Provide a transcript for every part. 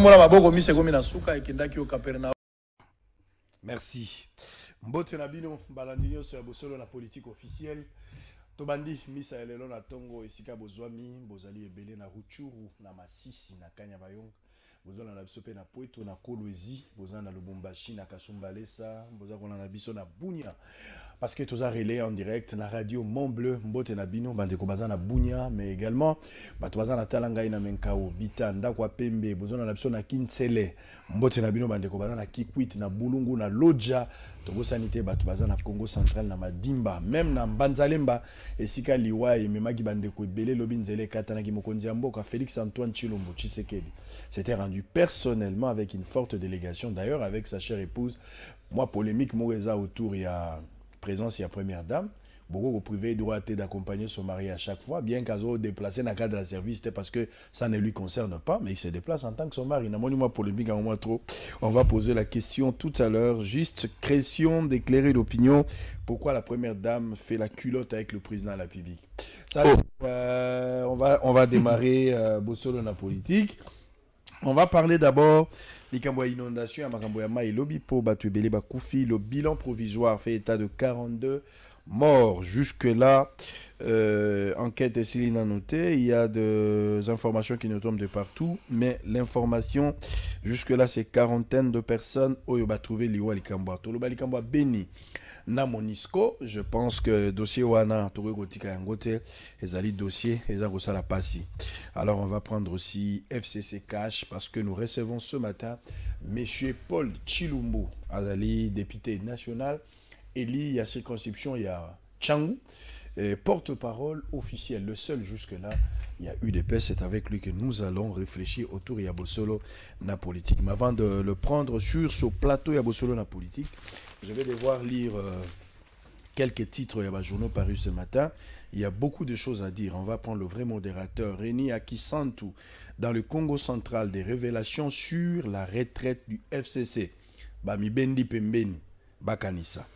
ozomona maboko misekomi na suka ekendaki yo kapernaum merci mbote na bino balandi nyonso ya bosolo na politike officielle tobandi misa ya lelo na ntongo esika bozwami bozali ebele na ruchuru na masisi na kanya bayonga bozwana na biso mpe na pweto na kolwezi bozwana na lubumbashi na kasumbalesa boza kona na biso na bunia parce que tout ça relé en direct la radio Montbleu mbote na bino bande kobazana na mais également bato à na talanga menkao bita kwa pembe bozona na biso na mbote na bino na kikwit na bulungu na lodja Togo Sanité, bato congo central na madimba même na mbanzalemba esika liwa bande bandeko ebele binzele Lobin Zele, mokonzi ya félix antoine chilombo tshisekedi s'était rendu personnellement avec une forte délégation d'ailleurs avec sa chère épouse moi polémique moko autour, il y a présence la première dame beaucoup privé droit d'accompagner son mari à chaque fois bien qu'à déplacé dans le cadre de la service parce que ça ne lui concerne pas mais il se déplace en tant que son mari hein, trop on va poser la question tout à l'heure juste question d'éclairer l'opinion pourquoi la première dame fait la culotte avec le président de la publique. ça euh, on va on va démarrer euh, Bossolo la politique on va parler d'abord de l'inondation. inondation à le bilan provisoire fait état de 42 morts jusque là euh, enquête est a noté, il y a des informations qui nous tombent de partout mais l'information jusque là c'est quarantaine de personnes oyo trouvé liwa likambo à toloba les Namonisco, je pense que dossier wana Touré Gotika ezali dossier eza la alors on va prendre aussi fcc cash parce que nous recevons ce matin M. paul Chilumbo, azali député national élu à circonscription a Chang, porte-parole officiel le seul jusque-là il y a UDP, c'est avec lui que nous allons réfléchir autour Yabosolo la politique. Mais avant de le prendre sur ce plateau Yabosolo la politique, je vais devoir lire euh, quelques titres et journaux parus ce matin. Il y a beaucoup de choses à dire. On va prendre le vrai modérateur, Reni Akisantu, dans le Congo central, des révélations sur la retraite du FCC. Bami Pembeni. Bakanissa.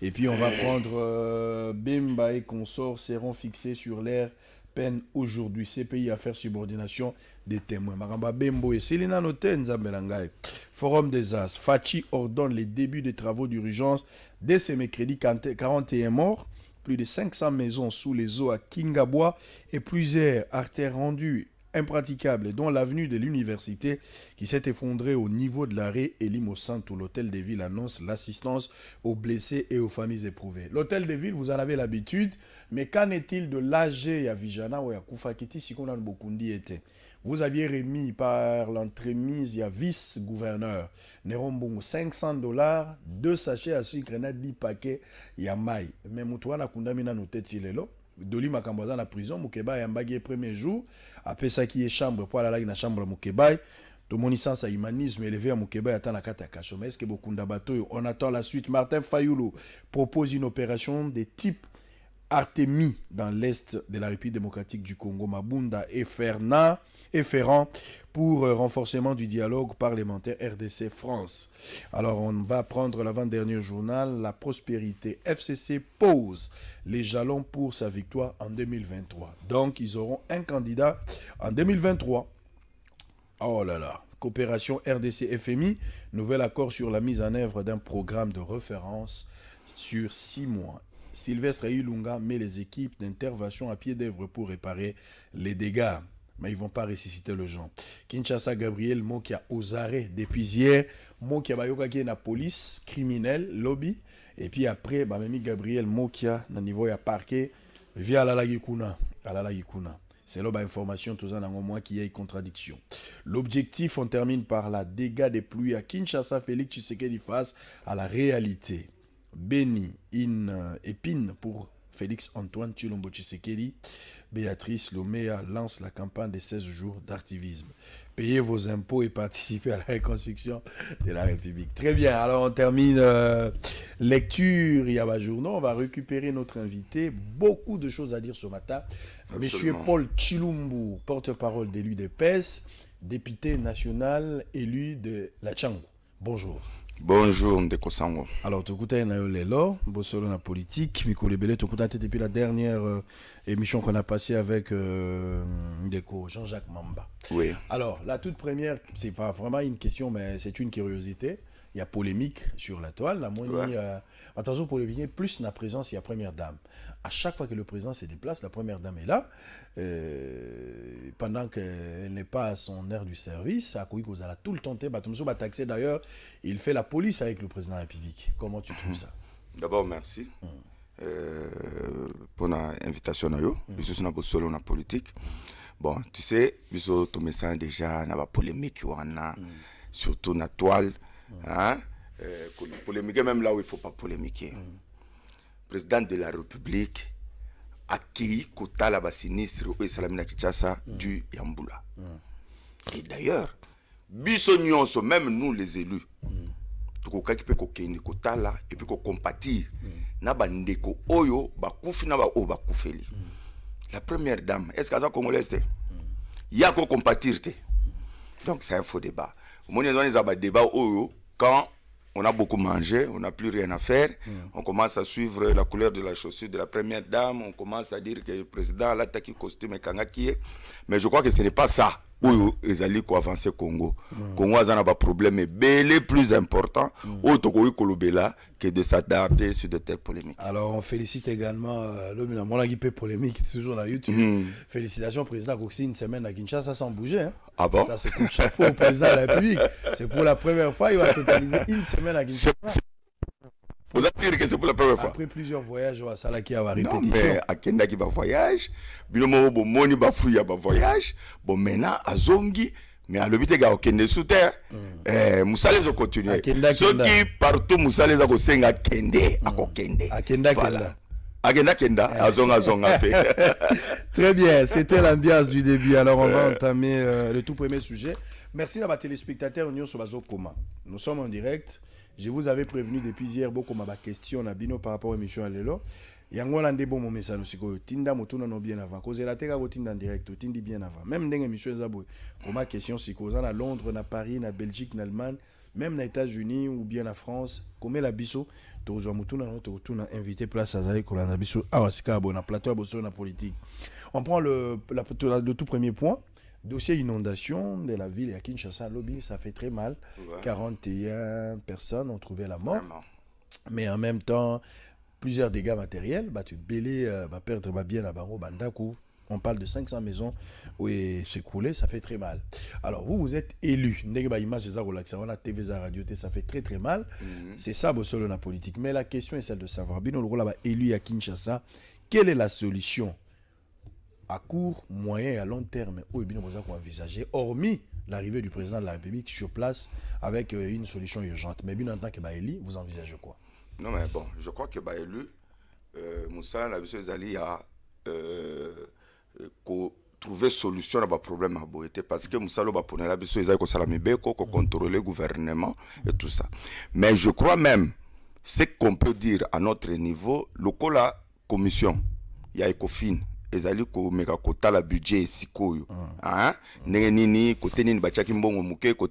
Et puis on va prendre euh, Bimba et consorts seront fixés sur l'air peine aujourd'hui ces pays à faire Subordination des témoins. Maramba Bembo et Selina Noten Forum des As. Fachi ordonne les débuts des travaux d'urgence dès ce mercredi 41 morts. Plus de 500 maisons sous les eaux à Kingabwa et plusieurs artères rendues impraticables, dont l'avenue de l'université qui s'est effondrée au niveau de l'arrêt et où l'hôtel des villes annonce l'assistance aux blessés et aux familles éprouvées. L'hôtel des villes, vous en avez l'habitude, mais qu'en est-il de l'âge à Vijana ou à Koufakiti si qu'on a Bokundi était Vous aviez remis par l'entremise y'a vice-gouverneur 500 dollars, deux sachets à sucre, 10 paquets, Yamai. Mais Moutouana Kundamina nous tête doli Dolima Kambazan, la prison est ayambaki le premier jour qui est chambre aller alalaki na chambre Tout mon tomoni à humanisme élevé à à ata la à à kaso Ce que bokunda beaucoup on attend la suite martin fayulu propose une opération de type Artemi dans l'est de la République démocratique du Congo, Mabunda et Ferna et pour euh, renforcement du dialogue parlementaire RDC France. Alors on va prendre l'avant-dernier journal, la prospérité FCC pose les jalons pour sa victoire en 2023. Donc ils auront un candidat en 2023. Oh là là. Coopération RDC-FMI, nouvel accord sur la mise en œuvre d'un programme de référence sur six mois Sylvestre Ilunga met les équipes d'intervention à pied d'œuvre pour réparer les dégâts. Mais ils vont pas ressusciter le gens. Kinshasa Gabriel, Mokia aux a depuis hier, Mokia bayoka qui est la police, criminelle, lobby. Et puis après, Gabriel, Mokia, a, na niveau parquet, via la lagikuna. La C'est là, bah, information, tout ça, dans y ait contradiction. L'objectif, on termine par la dégâts des pluies à Kinshasa, Félix Tshisekedi face à la réalité. Béni, in euh, épine pour Félix Antoine chilombo Tshisekedi, Béatrice Loméa lance la campagne des 16 jours d'artivisme. Payez vos impôts et participez à la reconstruction de la République. Très bien, alors on termine euh, lecture, il y a on va récupérer notre invité. Beaucoup de choses à dire ce matin. Monsieur Paul Chilumbu, porte-parole d'élu de PES, député national élu de la Chang. Bonjour bonjour ndeko sango alors tokutai na yo là, bosolo na politique Tu ebele un te depuis la dernière euh, émission qu'on a passée avec euh, ndeko jean-jacques mamba oui alors la toute première c'est pas vraiment une question mais c'est une curiosité il y a polémique sur la toile. La moitié... ouais. Euh, pour le plus la présence, il y a première dame. À chaque fois que le président se déplace, la première dame est là. Euh, pendant qu'elle n'est pas à son air du service, à qu'on a tout le temps bah, bah, taxé d'ailleurs, il fait la police avec le président de Comment tu trouves ça D'abord, merci. Mm. Euh, pour l'invitation, mm. je suis dans la politique. Bon, tu sais, je suis déjà dans polémique, mm. surtout dans la toile hein, euh, polémiquer même là où il ne faut pas polémiquer. Mm. Président de la République a accueilli Kota la sinistre au Salamina kichasa mm. du Yambula. Mm. Et d'ailleurs, Bissonyonso, même nous les élus, tokoka ki pe et kotala epuis compatir na ndeko oyo bakufi na bah kufeli. la première dame est ce aza congolaise y a kocompatir te donc c'est un faux débat il y a un débat oyo quand on a beaucoup mangé, on n'a plus rien à faire, hmm. on commence à suivre la couleur de la chaussure de la première dame, on commence à dire que le président a costume et Kangakie. Mais je crois que ce n'est pas ça oyo ezali avancer congo congo problème problème. problème le plus important kolobela que de s'adapter sur de telles polémiques alors on félicite également le euh, lobi qui peut polémique toujours dans youtube hmm. félicitations président c'est une semaine à kinshasa sans bouger hein. ah bon ça se coupe chapeau au président de la république c'est pour la première fois il va totaliser une semaine à kinshasa vous allez dire que c'est pour la première fois. Après plusieurs voyages, à Salaki à répétition. Non, mais à Kendaki, bah voyage. Binomo, bon, moni, bah fouya, bah voyage. Bon, maintenant, à Zongi, mais à l'obité, gars, Kende sous terre. Hmm. Eh, Moussales ont continué. Ceux qui, partout, Moussales, à Kosenga, Kende, hmm. à Kokende. À Kenda, eh. Kenda. Agenda Kenda, à Zonga Zonga. Très bien, c'était l'ambiance du début. Alors on va eh. entamer euh, le tout premier sujet. Merci à ma téléspectateur Union Sobazo Koma. Nous sommes en direct je vous avais prévenu depuis hier ma question na bino par rapport à émission ya lelo yango wana nde bomomesano sikoyo tinda no bien avant Cause kozela te Tinda en direct Tindi bien avant même ndenge émission eza comme ma question si cause à londres na paris na belgique na allemagne même na états-unis ou bien na france komela biso no motunano tokotuna invité place azali kolanda biso awa ah, c'est ya bon na plateau ya bosoyo la politique on prend le, la, le tout premier point Dossier inondation de la ville à Kinshasa, Lobby, ça fait très mal. 41 personnes ont trouvé la mort. Mais en même temps, plusieurs dégâts matériels. Bah, tu belé, euh, bah, perdre bien à Bango, Bandaku. On parle de 500 maisons où s'écrouler, ça fait très mal. Alors, vous, vous êtes élu. TV, radio, ça fait très, très mal. Mhm. C'est ça, la politique. Mais la question est celle de savoir, Bino, là, élu à Kinshasa, quelle est la solution à court, moyen et à long terme, Où est-ce à envisager, hormis l'arrivée du président de la République sur place avec euh, une solution urgente. Mais bien en tant que Baéli, vous envisagez quoi Non, mais bon, je crois que Baéli, euh, Moussa, la Zali a euh, euh trouver solution à ba problème à boité parce que Moussa Loba pour la biso ko sala mibeko mm-hmm. contrôler le gouvernement et tout ça. Mais je crois même ce qu'on peut dire à notre niveau, le la commission, il y a Ecofin ezali komeka kotala budget esikoyo mm. ah, mm. ndenge nini budget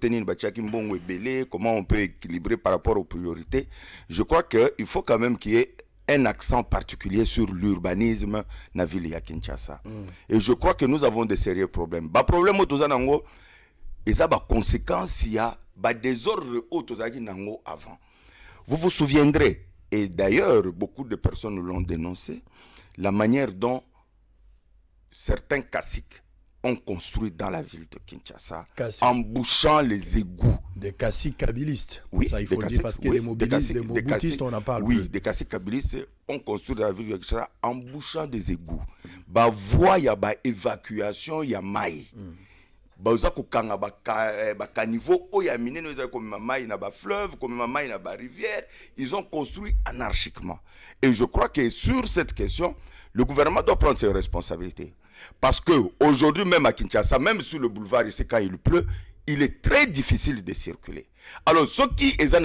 nini batiaki mbongo ebele comment on peut équilibrer par rapport aux priorités je crois que il faut quand même qu'il y ait un accent particulier sur l'urbanisme na ville ya kinshasa mm. et je crois que nous avons des sérieux problèmes baproblème problème et nango eza conséquences ya badésordre a nango avant vous vous souviendrez et d'ailleurs beaucoup de personnes l'ont dénoncé la manière dont certains caciques ont construit dans la ville de Kinshasa en bouchant les égouts. Des caciques kabylistes. Oui, des caciques, dire parce que oui, les des les on en parle. Oui, des caciques kabylistes ont construit dans la ville de Kinshasa en bouchant des égouts. Bah voie y a bah évacuation y a maille. Mm. Bah kokanga ba eh, ba caniveau y a miné comme maille na ba fleuve comme y na rivière, ils ont construit anarchiquement. Et je crois que sur cette question le gouvernement doit prendre ses responsabilités. Parce que aujourd'hui même à Kinshasa, même sur le boulevard ici quand il pleut, il est très difficile de circuler. Alors ceux qui est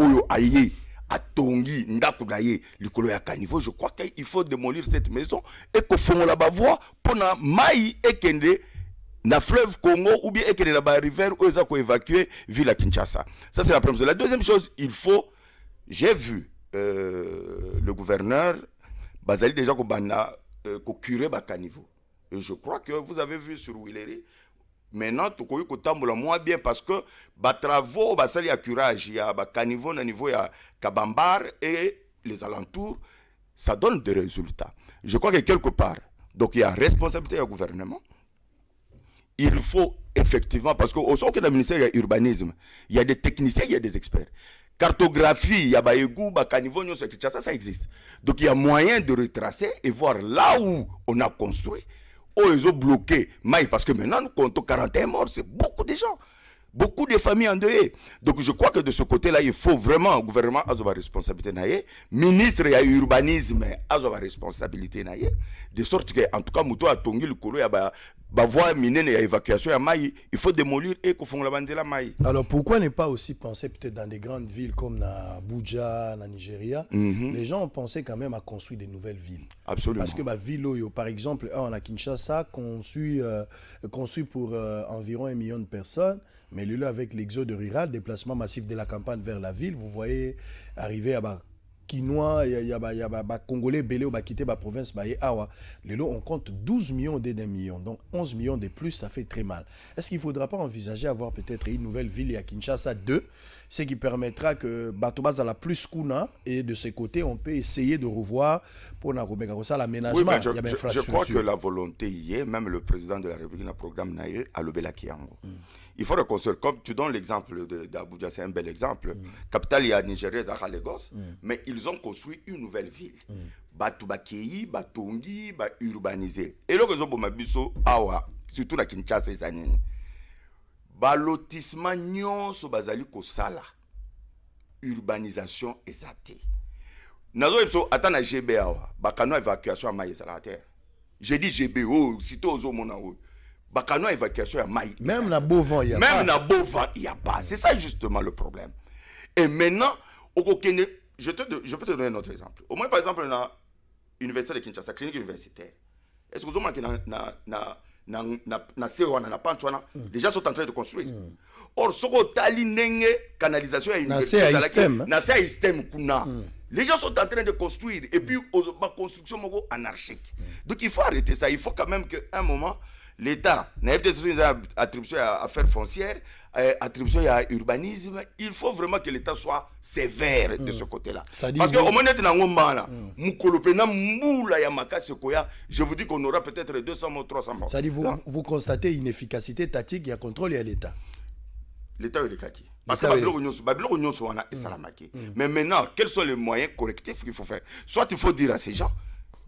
oyo aye à Tongi, ndako na ya je crois qu'il faut démolir cette maison et qu'on fond la voie pour na mai ekende na fleuve Congo ou bien ekende la rivière où ils ont évacué ville à Kinshasa. Ça c'est la première chose. La deuxième chose, il faut j'ai vu euh, le gouverneur bazali déjà euh, curé niveau et je crois que vous avez vu sur Willery maintenant ko tambola moins bien parce que batravaux basali y curage ya caniveau na niveau ya kabambar et les alentours ça donne des résultats je crois que quelque part donc il y a responsabilité au gouvernement il faut effectivement parce que au sein du ministère de l'urbanisme il y a des techniciens il y a des experts cartographie, il y a Baïgou, des ça, ça existe. Donc il y a moyen de retracer et voir là où on a construit, où oh, ils ont bloqué Maï, parce que maintenant nous comptons 41 morts, c'est beaucoup de gens, beaucoup de familles en endeuillées. Donc je crois que de ce côté-là, il faut vraiment, le gouvernement a une responsabilité, naïe. ministre, il y a urbanisme, a responsabilité, de sorte que, en tout cas, Mouto a tongi le colo, il y a voir miner ya évacuation à maï il faut démolir et qu'on la de la maï alors pourquoi ne pas aussi penser peut-être dans des grandes villes comme la Abuja la Nigeria mhm. les gens ont pensé quand même à construire des nouvelles villes absolument parce que bah ville par exemple ah, on a Kinshasa construit euh, construit pour euh, environ un million de personnes mais là avec l'exode rural déplacement massif de la campagne vers la ville vous voyez arriver à bah, Kinois, il y a, bah, bah, bah Congolais, bah, province, bah, Awa. les lots on compte 12 millions d'un million. Donc 11 millions de plus, ça fait très mal. Est-ce qu'il ne faudra pas envisager d'avoir peut-être une nouvelle ville à Kinshasa 2, ce qui permettra que Batobaz a la plus Kuna et de ce côté, on peut essayer de revoir pour l'aménagement. Oui, je, je, crois que la volonté y est, même le président de la République le programme Naé, à il faut reconstruire. Comme tu donnes l'exemple d'Abuja, c'est un bel exemple. Mm. Capitale, il y a Nigeria, Zara, Lagos, mm. mais ils ont construit une nouvelle ville. Mm. Batubakei, Batongi, ba urbanisé. Et là, ils ont awa, surtout la Kinshasa et Zanini. Balotissement, nyonso, bazali, sala. Urbanisation, ezate. Nazo, ils attends la GBA, bakano évacuation à Maïs à la terre. J'ai dit GBO, oh, sitôt en haut. Bakano évacuation, il y a maï. Même la Bovan, il y a Même pas. il n'y a pas. C'est ça justement le problème. Et maintenant, je, peux te donner un autre exemple. Au moins, par exemple, dans l'université de Kinshasa, clinique universitaire. Est-ce que vous avez na les gens sont en train de construire Or, hmm. or soko tali nenge canalisation na se ya système kuna mm. les gens sont en train de construire et puis construction moko anarchique hmm. donc il faut arrêter ça il faut quand même qu'à un moment l'État n'a pas des attributions à affaires foncières, euh, attributions à urbanisme. Il faut vraiment que l'État soit sévère de ce hmm. côté-là. Parce que au moment où on là, hmm. je vous dis qu'on aura peut-être 200 ou 300 morts. Ça dit, vous, constatez une efficacité tactique, il y a contrôle, il y a l'État. L'État est qui Parce que Babylon Nyonso, hmm. Salamaki. Mais maintenant, quels sont les moyens correctifs qu'il faut faire Soit il faut dire à ces gens,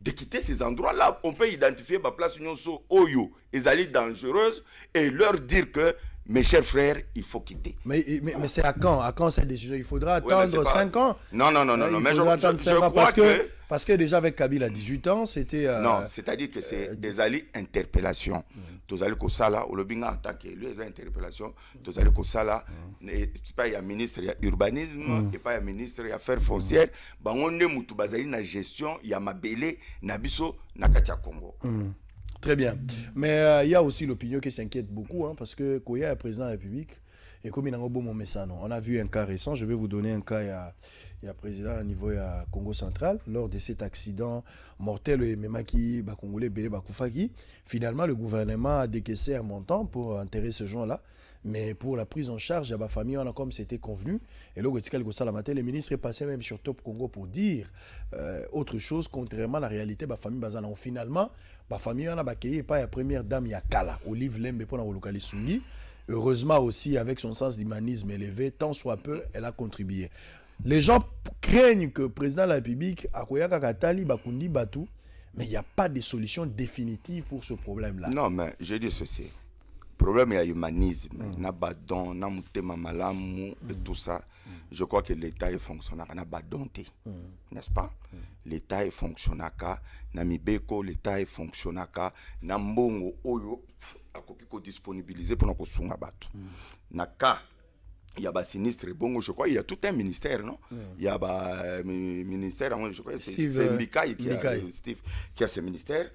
de quitter ces endroits-là. On peut identifier la place sur Oyo, ils allaient dangereuse et leur dire que mes chers frères, il faut quitter. Mais, mais, mais c'est à quand À quand cette décision Il faudra attendre 5 ans. Non, non, non, non. Euh, non mais je, je, je crois parce que... Parce que déjà avec Kabila, 18 ans, c'était... Euh, non, c'est-à-dire que c'est euh, des alliés interpellations. Mm. Tozali Kosala, a attaqué, lui, les interpellations. Tozali Kosala, mm. pas il y a ministre, il y a urbanisme, mm. et pas il y a ministre, il y a affaires foncières. Bangonde dans la gestion, il y a Mabélé, Nabiso, na Congo. Très bien. Mais euh, il y a aussi l'opinion qui s'inquiète beaucoup, hein, parce que Koya est président de la République. Et comme il n'a pas on a vu un cas récent. Je vais vous donner un cas. Il y a, président au niveau à euh, Congo central. Lors de cet accident mortel, Memaki, bah, finalement, le gouvernement a décaissé un montant pour enterrer ce gens là Mais pour la prise en charge, de la famille, on a comme c'était convenu. Et là, le ministre est passé même sur Top Congo pour dire euh, autre chose, contrairement à la réalité, la famille, Finalement, ma famille n'a a baqué pas la première dame ya kala Olive Lembe na heureusement aussi avec son sens d'humanisme élevé tant soit peu elle a contribué les gens craignent que le président de la République akoyaka katali bakundi batu mais il n'y a pas de solution définitive pour ce problème là non mais je dis ceci problème a humanisme mm. na badon na mutema malamu mm. tout ça je crois que l'état est fonctionnaire na mm. n'est-ce pas mm l'État efonctionnaka na mibeko l'État efonctionnaka na mbongo oyo akoki pour pour kosunga bato mm. na ka il y a bas sinistre bon je crois il y a tout un ministère non il y a bas ministère je crois c'est euh, Mikaï qui a euh, Steve qui a ce ministère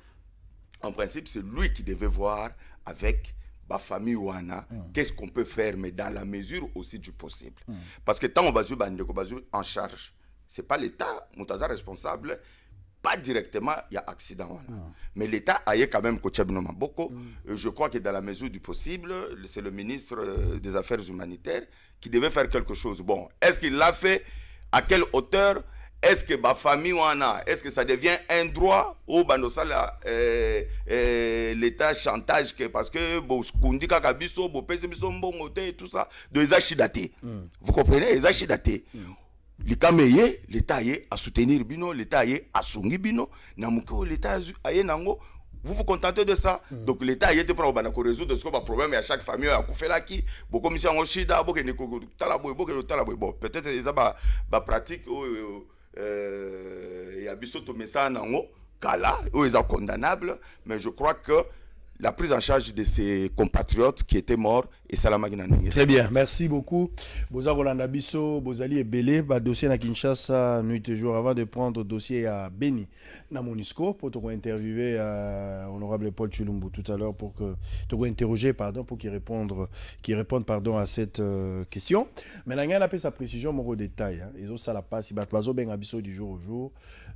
en principe c'est lui qui devait voir avec ma famille wana mm. qu'est-ce qu'on peut faire mais dans la mesure aussi du possible mm. parce que tant on va sur bah, en charge ce n'est pas l'État, Moutaza responsable, pas directement, il y a accident. Ah. Mais l'État a quand même Kochebno Maboko. Mm. Euh, je crois que dans la mesure du possible, c'est le ministre euh, des Affaires humanitaires qui devait faire quelque chose. Bon, est-ce qu'il l'a fait À quelle hauteur est-ce que ma famille est-ce que ça devient un droit au oh, bandosala euh, l'état chantage que parce que Kabiso, tout ça de mm. vous comprenez les l'État meye, l'État à soutenir Bino, l'État aye à songi Bino, Namuko, l'État aye nango, vous vous contentez de ça. Mm. Donc l'État aye te prend au résoudre ce qu'on problème et à chaque famille a koufé la qui, bon commission en Chida, bon que ne talaboy, bon que talaboy, bon peut-être les abats pratique, il y a biso mais ça nango, kala, ou ils sont condamnables, mais je crois que la prise en charge de ses compatriotes qui étaient morts et Salamagina Ginandenge. Très bien, merci beaucoup. Boza Rolanda Bisso, Bozali et Bélé, dossier à Kinshasa, nuit et jour, avant de prendre dossier à Beni, Namunisco Monisco, pour te interviewer à euh, honorable Paul Chulumbu tout à l'heure, pour que te interroger, pardon, pour qu'il réponde, réponde pardon, à cette euh, question. Mais là, il a sa précision, mon détail. Hein. Ils ont ça la passe, ils ont du jour au jour.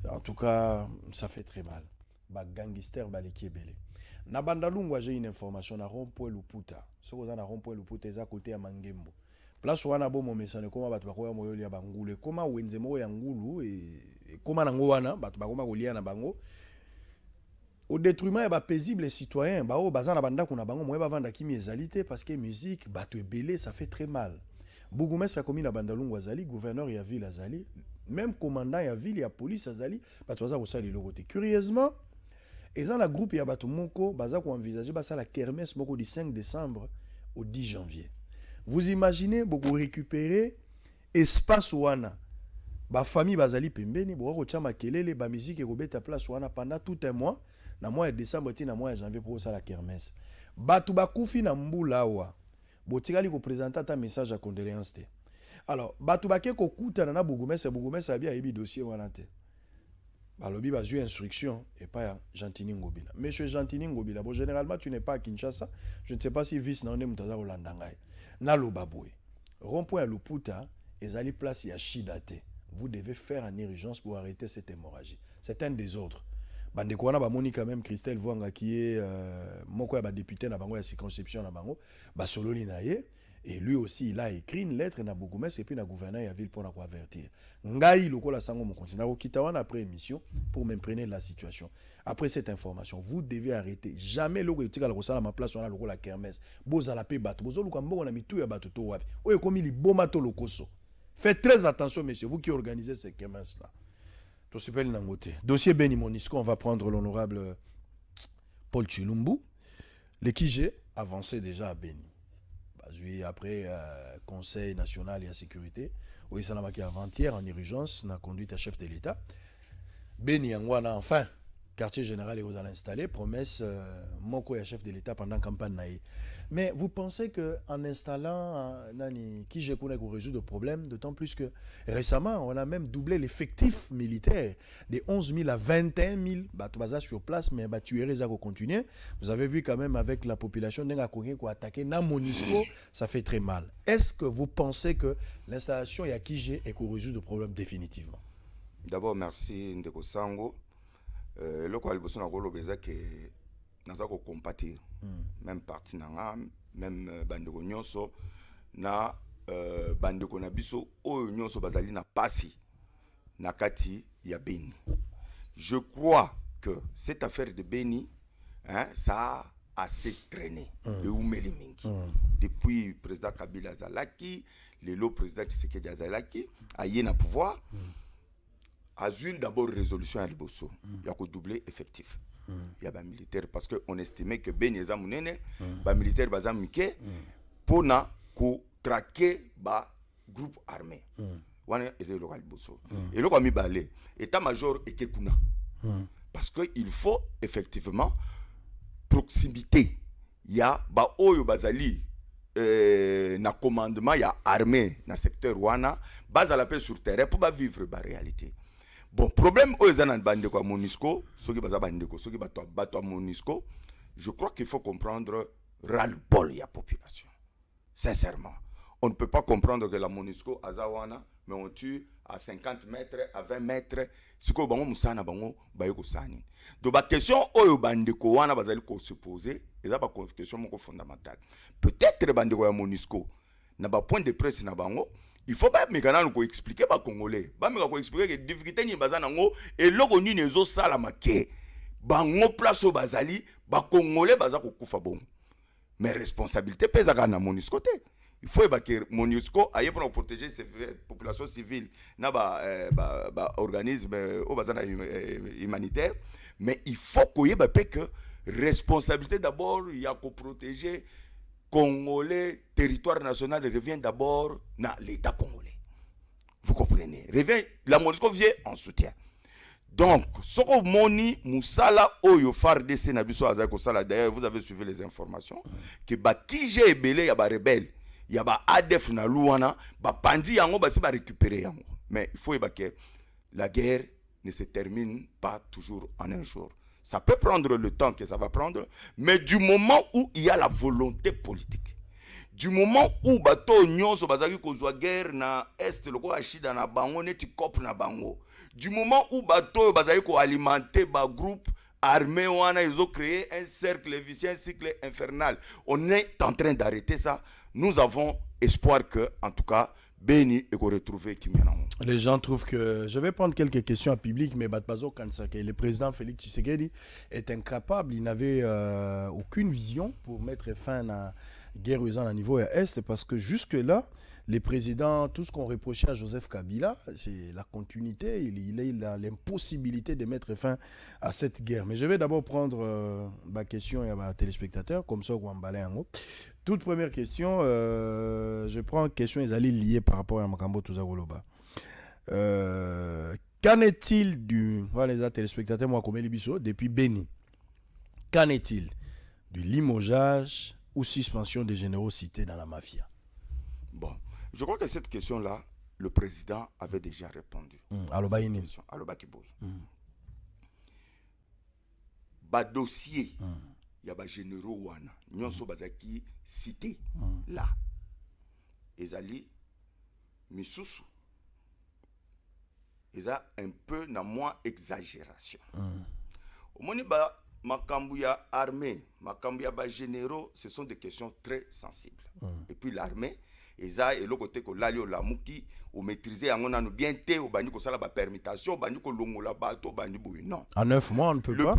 En tout cas, ça fait très mal. gangster, bah, les Bélé na bandalungu azwi une information na rompo point luputa soki oza na rompo luputa eza kote ya mangembo place wana bomomesana koma bato bakoya ya bangule koma wenze ya ngulu ekoma e nango wana bato bakoma kolia na bango au détriment ya les citoyens baoyo baza na bandako na bango moye bavanda kimi ezali te parce que musique bato belé ça fait très mal bourgmestre akomi na bandalungu azali gouverneur ya ville azali même commandant ya ville ya police azali bato baza kosala eloko te curieusement et la groupe Yabatumoko, Bazak ou envisagé, ça la kermesse moko du 5 décembre au 10 janvier. Vous imaginez, beaucoup récupérer espace ouana. Ba famille bazali pembeni, beaucoup chama kelele, ba musique et gobeta place ouana pendant tout un mois. Na mois de décembre, na mois janvier pour ça la kermesse. Batu bakufi na mbula wa. Botikali ko ta message à condoléances. Alors, batu ke ko kouta na bougomesse, a abia ebi dossier wana te balobi bazwi instruction et pas gentini ngobila monsieur gentini ngobila généralement tu n'es pas à kinshasa je ne sais pas si vice na yo nde moto aza kolanda ngai naloba boye rond ezali place ya vous devez faire en urgence pour arrêter cette hémorragie c'est un des autres bandeko wana bamoni quand même christelle vuanga ye euh, moko ya badéputé na bango ya circonscription na bango basololi na ye et lui aussi, il a écrit une lettre à Bougoumes et puis à gouverneur il à ville pour la avertir. Ngai, le sango mon continent, Kitawan après émission pour m'imprégner la situation. Après cette information, vous devez arrêter. Jamais le de la à ma place, on a le la kermesse. Boza la paix bateau. Bozo lukambo, on a mis tout to wapi. Oye, comme il bomato lokoso. Faites très attention, messieurs, vous qui organisez ces kermesses-là. Tout se Dossier Béni Monisco, on va prendre l'honorable Paul Chilumbu. Les Kijé avançaient déjà à Beni après euh, conseil national et la sécurité oyo esalamaki avant-hier en urgence na conduite à chef de l'état beni Yangwana, enfin quartier général aux installé promesse euh, moko à chef de l'état pendant la campagne mais vous pensez en installant euh, Nani, qui je le problème, d'autant plus que récemment, on a même doublé l'effectif militaire de 11 000 à 21 000 Batouaza sur place, mais bah, réservé à continuer. Vous avez vu quand même avec la population d'Engakourien qui a attaqué na Monisco, ça fait très mal. Est-ce que vous pensez que l'installation à est qu'on résout le problème définitivement D'abord, merci Ndeko Sango. Euh, le quoi, naza kocompatir mm. même parti na nga même euh, bandeko nyonso na euh, bandeko na biso oyo nyonso bazali na pasi na kati ya beni je crois que cette affaire de beni hein, ça a assez traîné mm. oumeli mingi mm. depuis président kabila zalaki lelo président tshisekedi a yé na pouvoir mm. azwi d'abord résolution à liboso mm. ya effectif Mm. Il y a des militaires parce que on estimait que beni eza mm. militaires mm. pour baza mike mpona kotrake groupe armé wana eza eloko ya liboso eloko ya mibale état major états-majors. parce que il faut effectivement proximité ya Oyo bazali Euh, na commandement ya armée na secteur wana bazala paix sur terrain vivre la réalité bon problème oyo eza na bandeko à monisco soki baza bandeko soki qui bato à monisco je crois qu'il faut comprendre le bol la population sincèrement on ne peut pas comprendre que la monisco à Zawana, mais on tue à 50 mètres à 20 mètres sikoyo bango musana bango baye kosala nini donc baquestion oyo bandeko wana bazali poser, c'est eza question moko fondamentale peut-être bandeko ya monisco na point de presse na bango il faut pas expliquer koexplike bacongolais bameka que que difficulté nini baza nango ke bango place au bazali bas congolais mais responsabilité à mon il faut que monisco aye populations euh, population civile na ba, euh, ba euh, hum, humanitaire mais il faut que la responsabilité d'abord Congolais, territoire national revient d'abord dans l'État congolais. Vous comprenez Revient, la MONUSCO vient en soutien. Donc, soko moni musala oyo FARDC na biso azako sala d'ailleurs vous avez suivi les informations que ba kije ebele ya ba rebelle ya ba ADEF na luwana ba pandi yango ba si ba récupérer yango. Mais il faut que la guerre ne se termine pas toujours en un jour. Ça peut prendre le temps que ça va prendre, mais du moment où il y a la volonté politique, du moment où bato nyonso bazaki kozwa guerre na est on dans na bango neti cop na bango du moment où bato train alimenter ba groupe armé wana ils ont créé un cercle vicieux, un cycle infernal on est en train d'arrêter ça nous avons espoir que en tout cas Béni et qu'on retrouve Les gens trouvent que. Je vais prendre quelques questions à public, mais Batpazo Kansake, le président Félix Tshisekedi, est incapable. Il n'avait euh, aucune vision pour mettre fin à guerre usant à niveau Est, parce que jusque-là, les présidents, tout ce qu'on reprochait à Joseph Kabila, c'est la continuité, il, il a l'impossibilité de mettre fin à cette guerre. Mais je vais d'abord prendre euh, ma question à ma téléspectateur, comme ça, Wambale en haut. Toute première question, euh, je prends une question liée par rapport à Makambo Tuzagoloba. Euh, qu'en est-il du. Voilà les téléspectateurs, moi, comme depuis Béni. Qu'en est-il du limogeage ou suspension des générosités dans la mafia Bon, je crois que cette question-là, le président avait déjà répondu. Alloba Alobaïni. Alloba mmh. Bah, dossier. Mmh ya généraux wana nyonso mm. bazalaki cité mm. là. la ezali misusu eza un peu na moi exagération mm. omoni makambo ya armée makambo ya généraux ce sont des questions très sensibles mm. et puis l'armée et côté eza eloko te kolali olamuki omaîtrise yango nano bien te obandi kosala bapermutation obandi ba bato obandi boye non en neuf mois on ne peut pas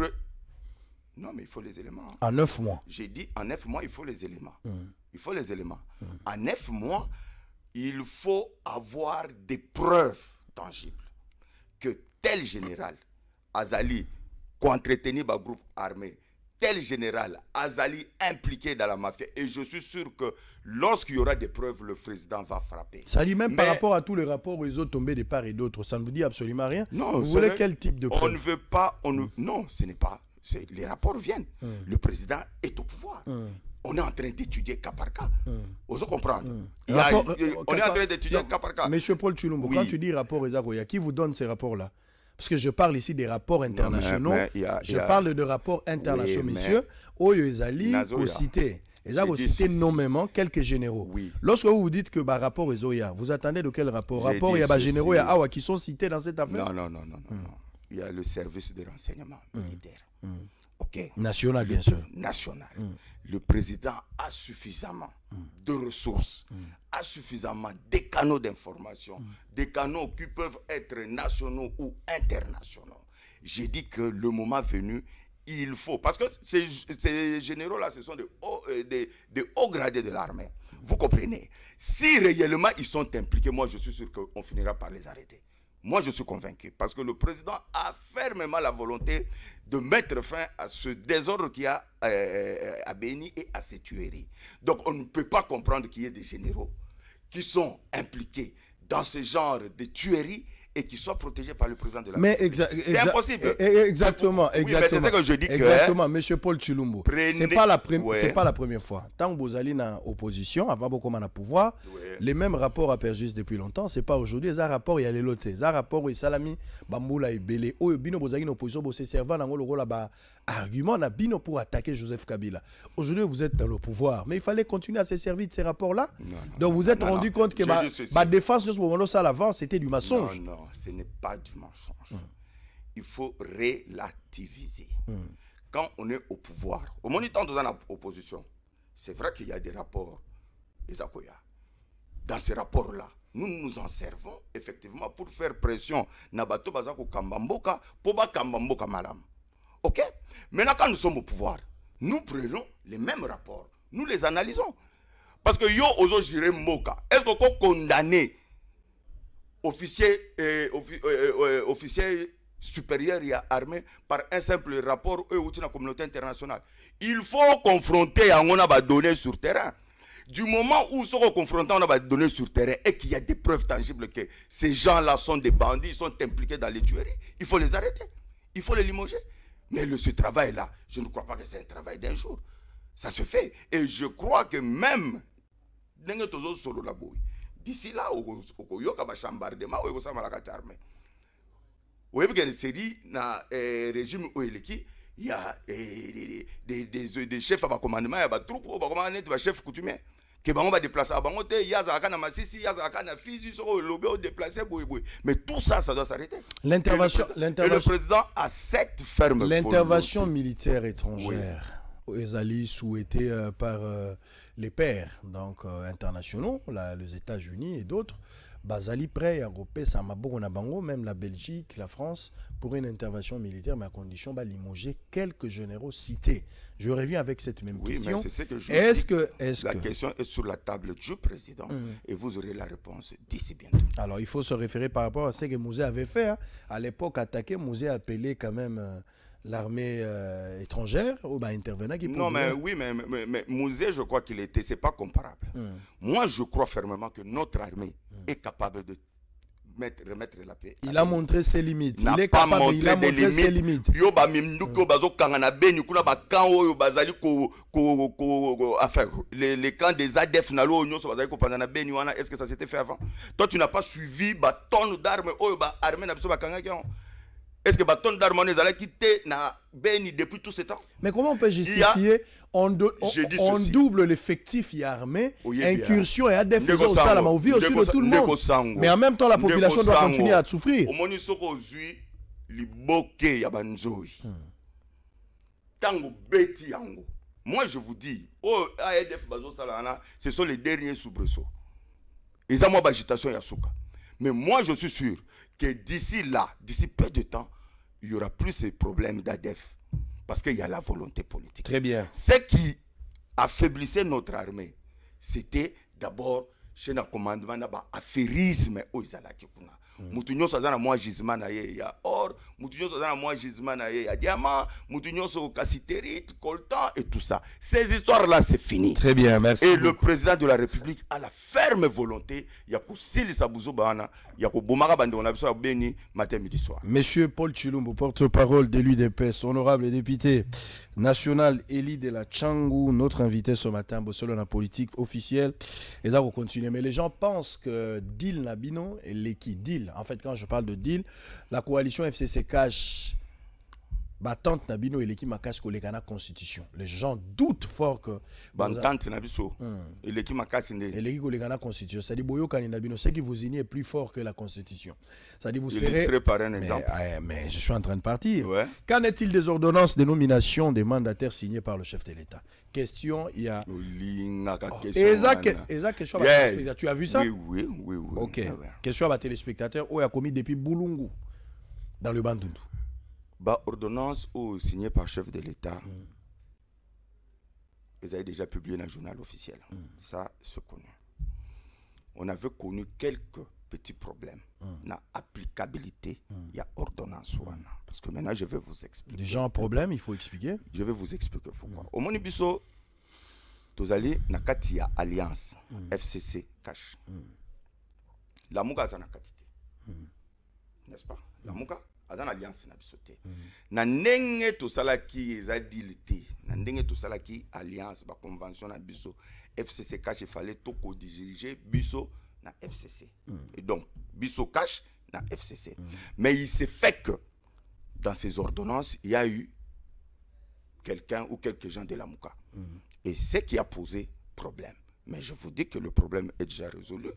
non, mais il faut les éléments. En hein. neuf mois. J'ai dit en neuf mois, il faut les éléments. Mmh. Il faut les éléments. En mmh. neuf mois, il faut avoir des preuves tangibles que tel général, Azali, qu'entretenir par groupe armé, tel général, Azali, impliqué dans la mafia. Et je suis sûr que lorsqu'il y aura des preuves, le président va frapper. Ça dit même par rapport à tous les rapports où ils ont tombé des parts et d'autres. Ça ne vous dit absolument rien. Non, vous voulez quel type de preuves On ne veut pas. On Non, ce n'est pas les rapports viennent. Hmm. Le président est au pouvoir. Hmm. On est en train d'étudier cas par cas. Hmm. Osez comprendre. Euh, on est en train d'étudier cas par cas. Monsieur Paul Chulumbo, quand tu dis rapport Ezagoya, qui vous donne ces rapports-là parce que je parle ici des rapports internationaux. je parle de rapports internationaux, monsieur. Oyo Ezali, au cité. Ezali, vous nommément quelques généraux. Lorsque vous dites que bah, rapport Ezoya, vous attendez de quel rapport Rapport, il y a bah, généraux, Awa qui sont cités dans cette affaire Non, non, non, non. non. Il y a le service de renseignement militaire. National, bien sûr. National. Mm. Le président a suffisamment mm. de ressources, mm. a suffisamment des canaux d'information, des canaux qui peuvent être nationaux ou internationaux. J'ai dit que le moment venu, il faut. Parce que ces, généraux-là, ce sont euh, des des hauts gradés de l'armée. Vous comprenez Si réellement ils sont impliqués, moi je suis sûr qu'on finira par les arrêter. Moi, je suis convaincu parce que le président a fermement la volonté de mettre fin à ce désordre qui a euh, euh, à Béni et à ces tueries. Donc, on ne peut pas comprendre qu'il y ait des généraux qui sont impliqués dans ce genre de tueries et qui soit protégé par le président de la Mais c'est impossible. Eh, eh, exactement, oui, exactement. c'est ce que je dis exactement, monsieur Paul Chilumbo. Ce n'est pas la première pas la première fois. Tant que vous allez dans opposition, avant beaucoup à pouvoir, les mêmes rapports à depuis longtemps, Ce n'est pas aujourd'hui, ça rapport il y a les lotés, ça rapport et salami bamboula et belé. Oyo bino bozali en opposition bo se servant dans le rôle bas argument na pour attaquer Joseph Kabila. Aujourd'hui, vous êtes dans le pouvoir, mais il fallait continuer à se servir de ces rapports-là. Donc vous êtes rendu compte que ma, défense de ce moment-là, ça c'était du mensonge. Non, non, ce n'est pas du mensonge. Hmm. Il faut relativiser. Hmm. Quand on est au pouvoir, au moment où on est dans l'opposition, c'est vrai qu'il y a des rapports, les Dans ces rapports-là, nous nous en servons effectivement pour faire pression. Nabato Bazako Kambamboka, Poba Kambamboka Malam. OK Maintenant, quand nous sommes au pouvoir, nous prenons les mêmes rapports. Nous les analysons. Parce que yo, oso jire moka. Est-ce qu'on peut condamner officier, eh, officiers eh, eh, officier supérieur et armé par un simple rapport eux, de la communauté internationale Il faut confronter on a donné sur terrain. Du moment où se confrontés, on a donné sur terrain et qu'il y a des preuves tangibles que ces gens-là sont des bandits, ils sont impliqués dans les tueries, il faut les arrêter. Il faut les limoger. Mais le, ce travail-là, je ne crois pas que c'est un travail d'un jour. Ça se fait. Et je crois que même, d'ici là, okoyoka bashambarde ma au kati arme oyebike série na eh, régime Il y a des chefs à commandement, ya commandement ya il y a des chefs coutumier que bango va déplacer ah, bango te yazaka na masisi yazaka na fisu soko lobé au déplacer boy boy mais tout ça ça doit s'arrêter l'intervention l'intervention le président a cette ferme l'intervention militaire étrangère oui. alliés souhaités euh, par euh, les pairs donc euh, internationaux là, les États-Unis et d'autres Basali, prêt ya Samabou, Onabango, bango même la belgique la france pour une intervention militaire mais à condition limoger quelques généraux cités je reviens avec cette même oui, question c'est ce que, est que, la question est sur la table du président mm. et vous aurez la réponse d'ici bientôt alors il faut se référer par rapport à ce que Mouzé avait fait hein. à l'époque attaqué Mouzé appelé quand même euh, l'armée euh, étrangère ou bah, intervenait qui Non, mais oui, mais, mais, mais Mouzé, je crois qu'il était, c'est pas comparable. Mm. Moi, je crois fermement que notre armée mm. est capable de mettre, remettre la paix. Il a montré ses limites. Il n'a pas montré, il a montré des ses limites. Yo ba mimduko hmm. kangana beni kuna ba yo ko ko ko affaire les les camps des ADF e nalo nyo so bazali ko panana beni wana est-ce que ça s'était fait avant Toi tu n'as pas suivi bah, tonne d'armes oh bah armée na pas ba est-ce que Baton Darmanin allait quitter na Beni depuis tout ce temps Mais comment on peut justifier on, on, double l'effectif armé, hein. incursion et ADF au Salama, au vie aussi de tout le monde. Mais en même temps, la population doit continuer à souffrir. Au moins, soko zui liboke ya banzoi. Hmm. Tango beti yango. Moi, je vous dis, oh ADF e Bazo Salana, ce sont les derniers soubresauts. Ils ont moi agitation souka. Mais moi, je suis sûr, d'ici là, d'ici peu de temps, il n'y aura plus ces problèmes d'ADEF. Parce qu'il y a la volonté politique. Très bien. Ce qui affaiblissait notre armée, c'était d'abord, chez le commandement, l'affairisme aux Izalakikuna. Mm. mutu nyonso aza na mwa na ya or mutu nyonso aza na mwa y na ya diamant cassiterite coltan et tout ça ces histoires là c'est fini très bien merci et le président de la république a la ferme volonté ya kosilisa buzuba wana ya kobomaka bandeko na biso ya beni matin midi soir monsieur paul chilumbu porte-parole de l'udps honorable député national élu de la changu notre invité ce matin bosolo na politique officielle on continue. mais les gens pensent que Dil Nabino et l'équipe Dil. En fait, quand je parle de deal, la coalition FCC cache batante Nabino, et eleki makasi koleka constitution les gens doutent fort que bantante na biso hmm. eleki makasi nde eleki koleka na constitution c'est à dire boyokani na bino ce qui vous unit est plus fort que la constitution c'est à dire vous serez par un exemple mais, ouais, mais, je suis en train de partir ouais. qu'en est-il des ordonnances de nomination des mandataires signés par le chef de l'état question il y a Exact. Oh, oh, question téléspectateur tu as vu ça oui oui oui, oui ok question ah, ya batéléspectateur oh, a commis depuis Boulungu dans le bandundu bah, ordonnance ou signée par chef de l'État, vous mm. ils avaient déjà publié dans le journal officiel. Mm. Ça, c'est connu. On avait connu quelques petits problèmes. Mm. dans l'applicabilité il y a ordonnance Parce que maintenant, je vais vous expliquer. Déjà un problème, il faut expliquer. Je vais vous expliquer pourquoi. Au Monibiso, tozali na kati alliance fcc cash La Mouga c'est na n'est-ce pas La Mouga? aza alliance na biso te mm -hmm. na ndenge tosalaki eza dilité na ndenge tosalaki alliance convention na biso fcc cash efale tokodirige biso na fcc mm et donc biso cash na fcc mm. mais il s'est fait que dans ces ordonnances il y a eu quelqu'un ou quelques gens de la mouka mm. et c'est qui a posé problème mais je vous dis que le problème est déjà résolu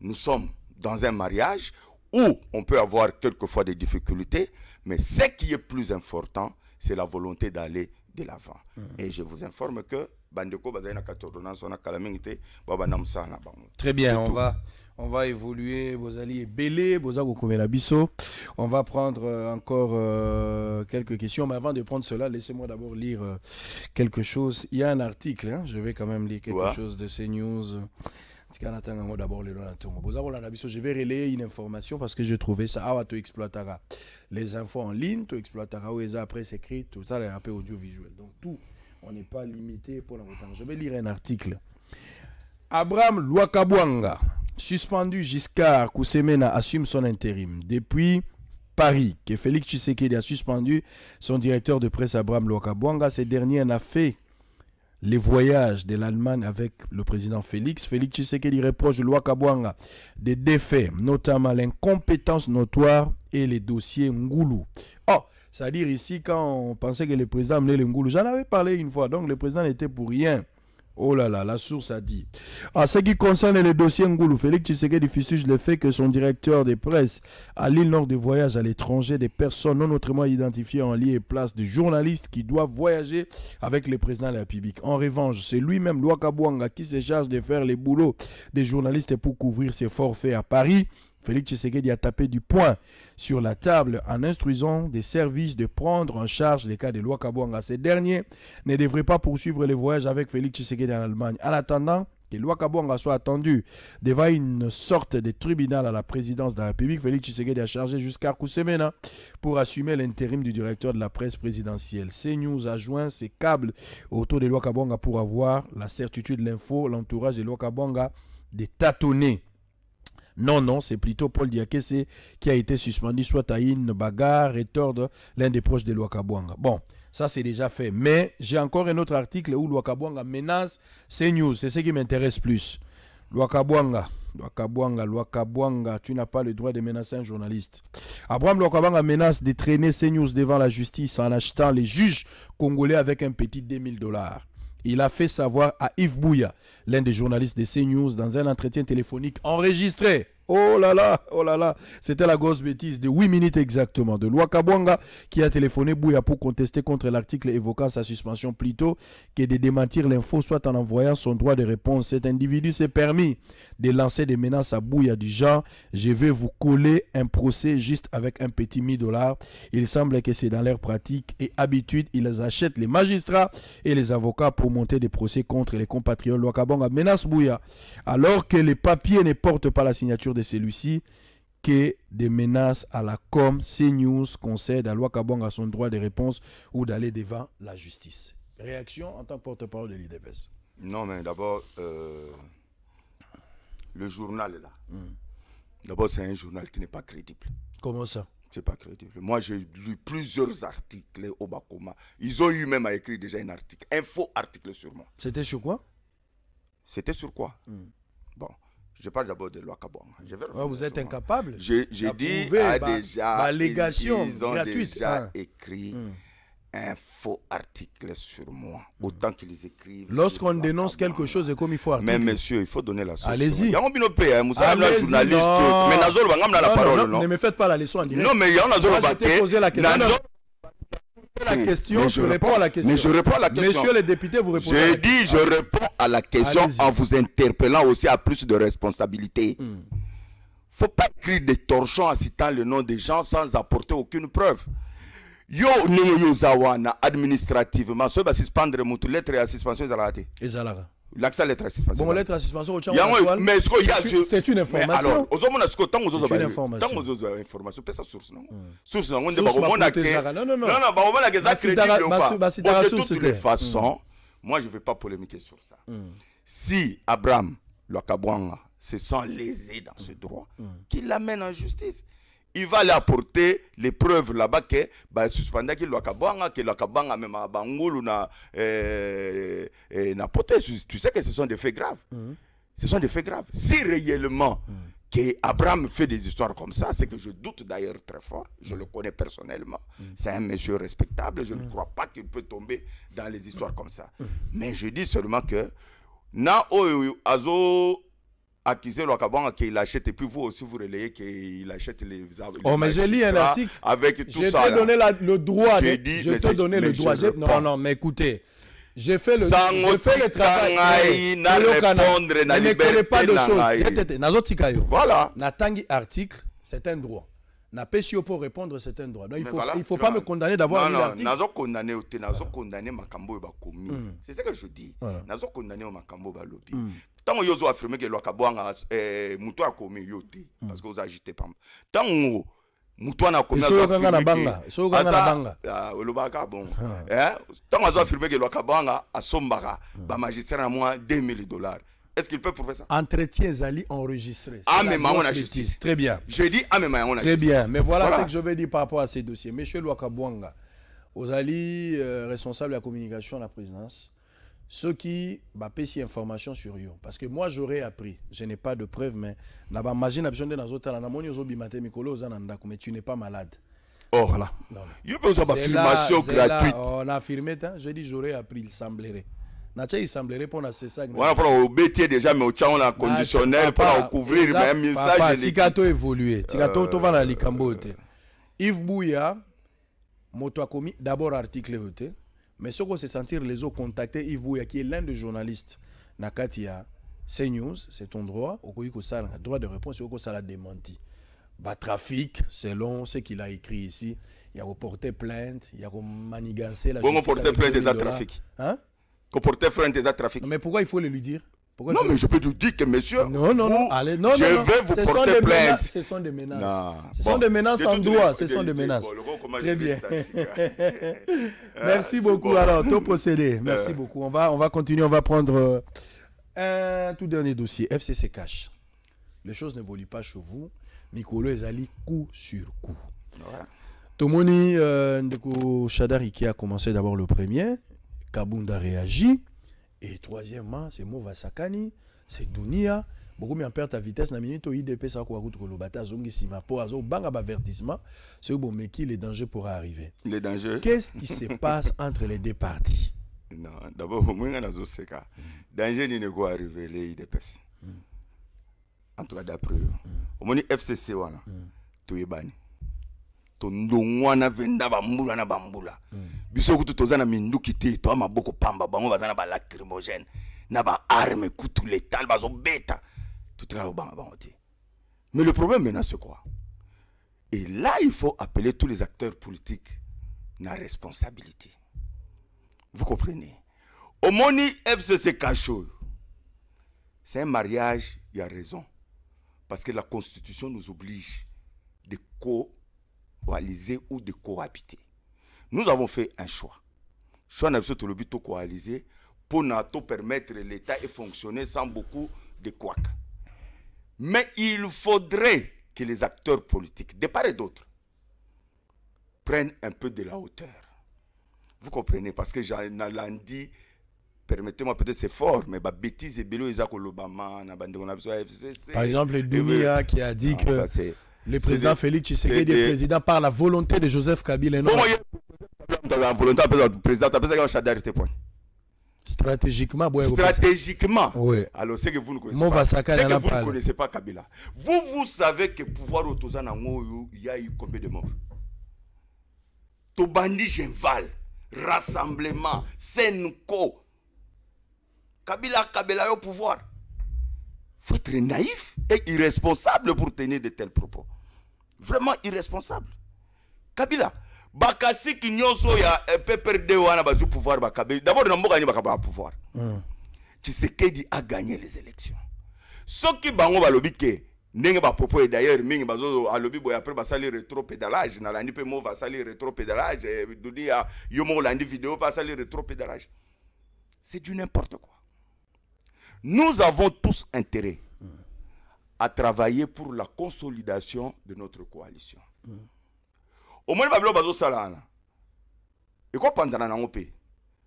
nous sommes dans un mariage où on peut avoir quelquefois des difficultés, mais ce qui est plus important, c'est la volonté d'aller de l'avant. Mm. Et je vous informe que Très bien, on va on va évoluer vos alliés On va prendre euh, encore euh, quelques questions mais avant de prendre cela, laissez-moi d'abord lire euh, quelque chose. Il y a un article hein, je vais quand même lire quelque chose de ces news je vais relayer une information parce que j'ai trouvé ça ah tu exploiteras les infos en ligne ont après écrit. presse ça un peu audiovisuel donc tout on n'est pas limité pour l'instant. je vais lire un article abraham Luakabwanga, suspendu jusqu'à Kousemena, assume son intérim depuis Paris, que Félix Tshisekedi a suspendu son directeur de presse Abraham Luakabwanga, Ce dernier n'a fait les voyages de l'Allemagne avec le président Félix. Félix Tshisekedi reproche de Kabouanga des défaits, notamment l'incompétence notoire et les dossiers Ngoulou. Oh, c'est-à-dire ici, quand on pensait que le président amenait le Ngoulou, j'en avais parlé une fois, donc le président n'était pour rien. Oh là là, la source a dit. En ce qui concerne le dossier Ngoulou, Félix Tshisekedi fustige le fait que son directeur des presse à l'île Nord de voyages à l'étranger des personnes non autrement identifiées en lieu et place de journalistes qui doivent voyager avec le président de la République. En revanche, c'est lui-même, Kabouanga, qui se charge de faire les boulots des journalistes pour couvrir ses forfaits à Paris. Félix Tshisekedi a tapé du poing sur la table en instruisant des services de prendre en charge les cas de kabonga Ces derniers ne devraient pas poursuivre les voyages avec Félix Tshisekedi en Allemagne. En attendant, que Luakabouanga soit attendu devant une sorte de tribunal à la présidence de la République, Félix Tshisekedi a chargé jusqu'à Koussemena hein, pour assumer l'intérim du directeur de la presse présidentielle. CNews a joint ses câbles autour de kabonga pour avoir la certitude, l'info, l'entourage de Luakabouanga des tâtonnés. Non, non, c'est plutôt Paul Diakese qui a été suspendu soit à une bagarre et tordre l'un des proches de Luakabwanga. Bon, ça c'est déjà fait. Mais j'ai encore un autre article où Luakabwanga menace CNews. C'est ce qui m'intéresse plus. Luakabwanga. Luakabwanga, Luakabwanga, tu n'as pas le droit de menacer un journaliste. Abraham Luakabwanga menace de traîner CNews devant la justice en achetant les juges congolais avec un petit 2000 dollars. Il a fait savoir à Yves Bouya, l'un des journalistes de CNews, dans un entretien téléphonique enregistré Oh là là, oh là là. C'était la grosse bêtise de 8 minutes exactement de Kabonga qui a téléphoné Bouya pour contester contre l'article évoquant sa suspension plutôt que de démentir l'info soit en envoyant son droit de réponse. Cet individu s'est permis de lancer des menaces à Bouya du genre je vais vous coller un procès juste avec un petit mi-dollar. dollars. Il semble que c'est dans leur pratique et habitude, ils achètent les magistrats et les avocats pour monter des procès contre les compatriotes Kabonga menace Bouya alors que les papiers ne portent pas la signature celui-ci que des menaces à la com, CNews concède à Loi à son droit de réponse ou d'aller devant la justice. Réaction en tant que porte-parole de l'IDPS Non, mais d'abord, euh, le journal est là. Hmm. D'abord, c'est un journal qui n'est pas crédible. Comment ça C'est pas crédible. Moi, j'ai lu plusieurs articles au Bakoma. Ils ont eu même à écrire déjà un article, un faux article sur moi. C'était sur quoi C'était sur quoi hmm. Je parle d'abord de loi Ah, vous êtes incapable. J'ai dit prouvé, déjà. Bah, bah ils, ont déjà hein. écrit. Hmm. un faux article sur moi. Hmm. Autant qu'ils écrivent. Lorsqu'on dénonce quelque chose, c'est comme il faut article. Mais monsieur, il faut donner la source. Allez-y. y a hein, Il Moussa un journaliste. Mais a la parole. Non, ne me faites pas la leçon en direct. Non, mais Yann Nazol, poser la question. Hmm. la question, mais je, réponds, à la question. je Monsieur le député, vous répondez. J'ai dit, je réponds à la question en vous interpellant aussi à plus de responsabilité. ne hmm. Faut pas crier des torchons en citant le nom des gens sans apporter aucune preuve. Yo nous, nous, zawana administrativement, soba suspendre mutu lettre ya suspension ezalaka te l'accès à l'être à suspension bon mais c'est une information alors que vous avez une information source non hmm. source on bah, non non de toutes les façons hmm. moi je vais pas polémiquer sur ça hmm. si Abraham Lwakabwanga se sent lésé dans ce droit qu'il l'amène en justice il va aller apporter les preuves là-bas que bah kabanga qu'il que kabanga même à bangulu na euh, na poté tu sais que ce sont des faits graves mm. ce sont des faits graves si réellement mm. que Abraham fait des histoires comme ça, c'est que je doute d'ailleurs très fort. Je mm. le connais personnellement. C'est un monsieur respectable. Je ne crois pas qu'il peut tomber dans les histoires comme ça. Mais je dis seulement que na azo accuser Lwakabanga qu'il achète et puis vous aussi vous relayez qu'il achète les Oh mais j'ai lu un article avec tout je ça. Je donné le droit. J'ai dit je t'ai donné le droit. Non non mais écoutez. J'ai fait le, fait le travail. Je ne na pas de choses. Voilà. Natangi article, c'est un droit pas yo pour répondre certain droit donc il faut, voilà, il faut pas me condamner d'avoir condamné yo te condamné makambo oyo bakomi mm. c'est ce que je dis voilà. condamné au makambo oyo balobi mm. Tant yo ozoaffirme que lwaka bwanga eh, moto akomi yo te mm. parce que oza agité na ntango moto wana akomiolobaka bon eh, que azoaffirme ke a bwanga hmm. ba magistrat na mwa 2000 dollars est-ce qu'il peut prouver ça Entretien Zali enregistré. Ah, mais on a justice. Très bien. Je dis ah, mais on a Très bien. Mais voilà, ce que je vais dire par rapport à ces dossiers. Monsieur Luakabouanga, aux euh, responsable de la communication à la présidence, ceux qui bah, des informations sur vous, parce que moi j'aurais appris je n'ai pas de preuves mais na ba machine de na mais tu n'es pas malade oh voilà Il y a besoin d'affirmation gratuite on a affirmé hein? je dis j'aurais appris il semblerait répondre à ces c'est ça pour mpona bêtises déjà mais otya ngo la bah, conditionnel mpona couvrir, mais message tika to évolué, tika to vas na likambo oyo euh, Yves Bouya, buya moto d'abord article mais mais soki se sentir les autres contacter Yves Bouya qui est l'un des journalistes na kati news, cnews c'est ton droit okoki a le droit de réponse droit l'a démenti bah, trafic, selon ce qu'il a écrit ici il a porté plainte il a manigancé la on porter plainte eza trafic hein que trafic. Mais pourquoi il faut le lui dire non, mais je peux te dire que monsieur. Non, non, non. Allez, non, je non, vais vous ce porter plainte. ce sont des menaces. Ce sont des menaces en droit. Ce sont des menaces. Très bien. Euh, euh. Merci beaucoup. Alors, tout procédé. Merci beaucoup. On va, continuer. On va prendre euh, un tout dernier dossier. FCC Cash. Les choses ne volent pas chez vous. Nicolas Mikolo Zali, coup sur coup. Voilà. Tomoni euh, Ndeko Shadari qui a commencé d'abord le premier. Kabunda réagit. Et troisièmement, c'est Mova Sakani, c'est Dunia. Beaucoup mis en perte à vitesse, la minute, IDP, ça, quoi, route, bataille, zongi, Simapo, po, azo, bang, avertissement, c'est bon, mais qui les dangers pourraient arriver. Les dangers. Qu'est-ce qui se passe entre les deux parties? Non, d'abord, au moins, dans ce danger, n'est pas arrivé, les IDPS. Hmm. En tout cas, d'après eux. Hmm. Au moins, FCC, hmm. tout est banni tondongwana venda bambula na bambula hmm. biso kutu toza na minduki te toa maboko pamba bango baza na balacrymogène na baarme kutu letale bazobeta totika kobanga bango te mais le problème maintenant c'est quoi et là il faut appeler tous les acteurs politiques na responsabilité vous comprenez omoni fcc kashe c'est un mariage il y a raison parce que la constitution nous oblige de co coaliser ou de cohabiter nous avons fait un choix choix na le pour de pour nato permettre l'état de fonctionner sans beaucoup de couac. mais il faudrait que les acteurs politiques de part et d'autre prennent un peu de la hauteur vous comprenez parce que dit permettez-moi peut-être c'est fort mais bah bêtise ebele Isaac, l'Obama na a besoin de fcc par exemple dunia qui a dit que ça, le président Félix Tshisekedi est président par la volonté de Joseph Kabila. Non, la volonté du président, Stratégiquement, stratégiquement. Oui. Alors, c'est que vous ne connaissez pas. C'est que vous ne connaissez pas Kabila. Vous, vous savez que pouvoir autosan il y a eu combien de morts Tobandi Genval, Rassemblement, Senko. Kabila, Kabila est au pouvoir. Vous êtes naïf et irresponsable pour tenir de tels propos vraiment irresponsable kabila bakasiki nyonso ya eh, pprd wana bazwi pouvoir bakabe d'abord na mboka nini bakaba ba pouvoir mm. a gagné les élections soki bango balobi ke ndenge propos et d'ailleurs mingi bazo alobi boy après basali retropédalage nalandi mpe move asali retropédalage eh, dudi ya yo moko olandi video mpe asali retropédalage c'est du n'importe quoi nous avons tous intérêt à travailler pour la consolidation de notre coalition. Mm. Au moins, omoni hein. Et bazosala wana ekopanzana nango mpe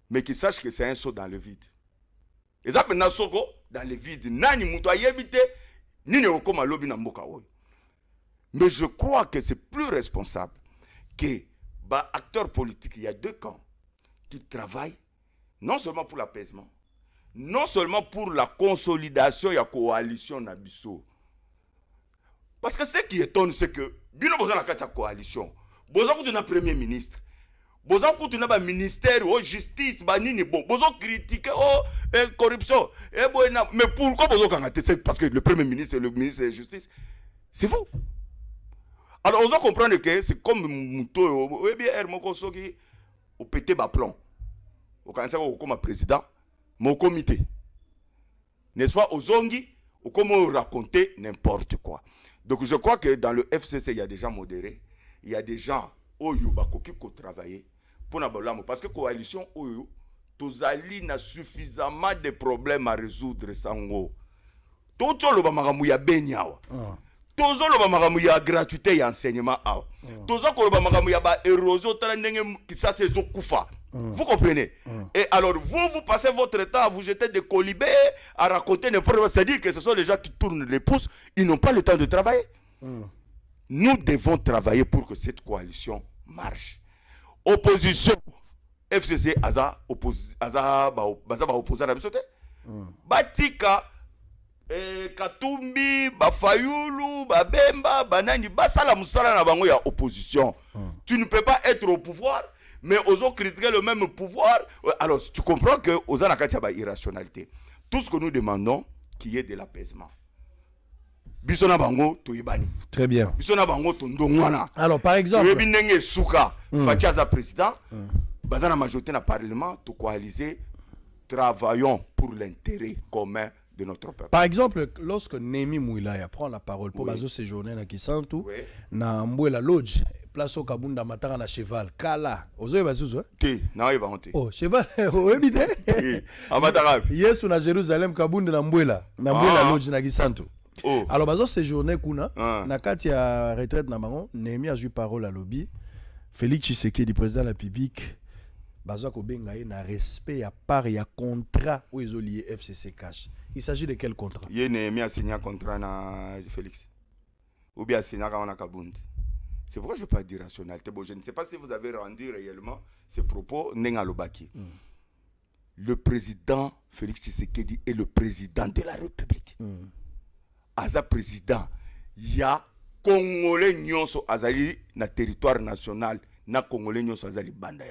mais qui sache que c'est un saut dans le vide eza mpenza soko dans le vide nani moto ayebi ni ne ekokóma lobi na mboka vide. mais je crois que c'est plus responsable que bah, acteur politique il y a deux camps qui travaillent non seulement pour l'apaisement non seulement pour la consolidation la coalition na parce que ce qui étonne, c'est que, bien boza la la coalition, besoin koutuna premier ministre, besoin koutuna ba ministère, la oh, justice, ba nini, bon, besoin critique, oh eh, corruption, eh, mais pourquoi besoin de c'est parce que le premier ministre, et le ministre de la justice, c'est vous. Alors, on doit comprendre que c'est comme Mouto, oh, eh bien, Hermoko Soki, au pété ba plomb, au cancer, comme président, mon comité. N'est-ce pas, aux zongi, ou comment raconter n'importe quoi. Donc je crois que dans le FCC, il y a des gens modérés, il y a des gens qui ont travaillé pour nous. parce que la coalition oyo y na suffisamment de problèmes à résoudre sango toti oloba makambo ya a makambo ya gratuité et enseignement mm. mm. vous comprenez mm. et alors vous vous passez votre temps à vous jeter des colibés à raconter n'importe quoi c'est à dire que ce sont les gens qui tournent les pouces ils n'ont pas le temps de travailler nous devons travailler pour que cette coalition marche opposition fcc aza baza Aza, Aza, Aza, batika e, katumbi bafayulu babemba banani basala musala na bango ya opposition hmm. tu ne peux pas être au pouvoir mais ozo critiquer le même pouvoir alors tu comprends que oza na kati ya irrationalité tout ce que nous demandons qu'il y ait de l'apaisement biso na bango toyebani très bien biso na bango ndongwana alors par exemple toyebi ndenge suka mm. président mm. baza majorité na parlement coaliser travaillons pour l'intérêt commun de notre peuple. Par exemple, lorsque Nemi Mouilaya prend la parole pour oui. Bazo séjourner à Kisantu, oui. na Mbouela Lodge, place au Kabunda Matara na cheval, Kala, ozoye bazuzo? Hein? Te, na yeba honte. Oh, cheval, oyebi te? Te, amatara. Yesu na Jérusalem Kabunda na Mbouela, na ah. Mbouela Lodge na Kisantu. Oh. Alors bazo séjourner kuna, ah. na kati ya retraite na bango, Nemi a joué parole à lobby. Félix Tshisekedi président de la publique, bazo a na respect ya part ya contrat où ezolié FCC cash. Il s'agit de quel contrat Il y a signé un contrat na Félix. Ou bien signé un Kabound. C'est pourquoi je ne parle de Bon, je ne sais pas si vous avez rendu réellement ces propos Nengalobaki. Hmm. Le président Félix Tshisekedi est le président de la République. Mm. Aza président, il y a Congolais nyonso azali le territoire national na Congolais nyonso azali banda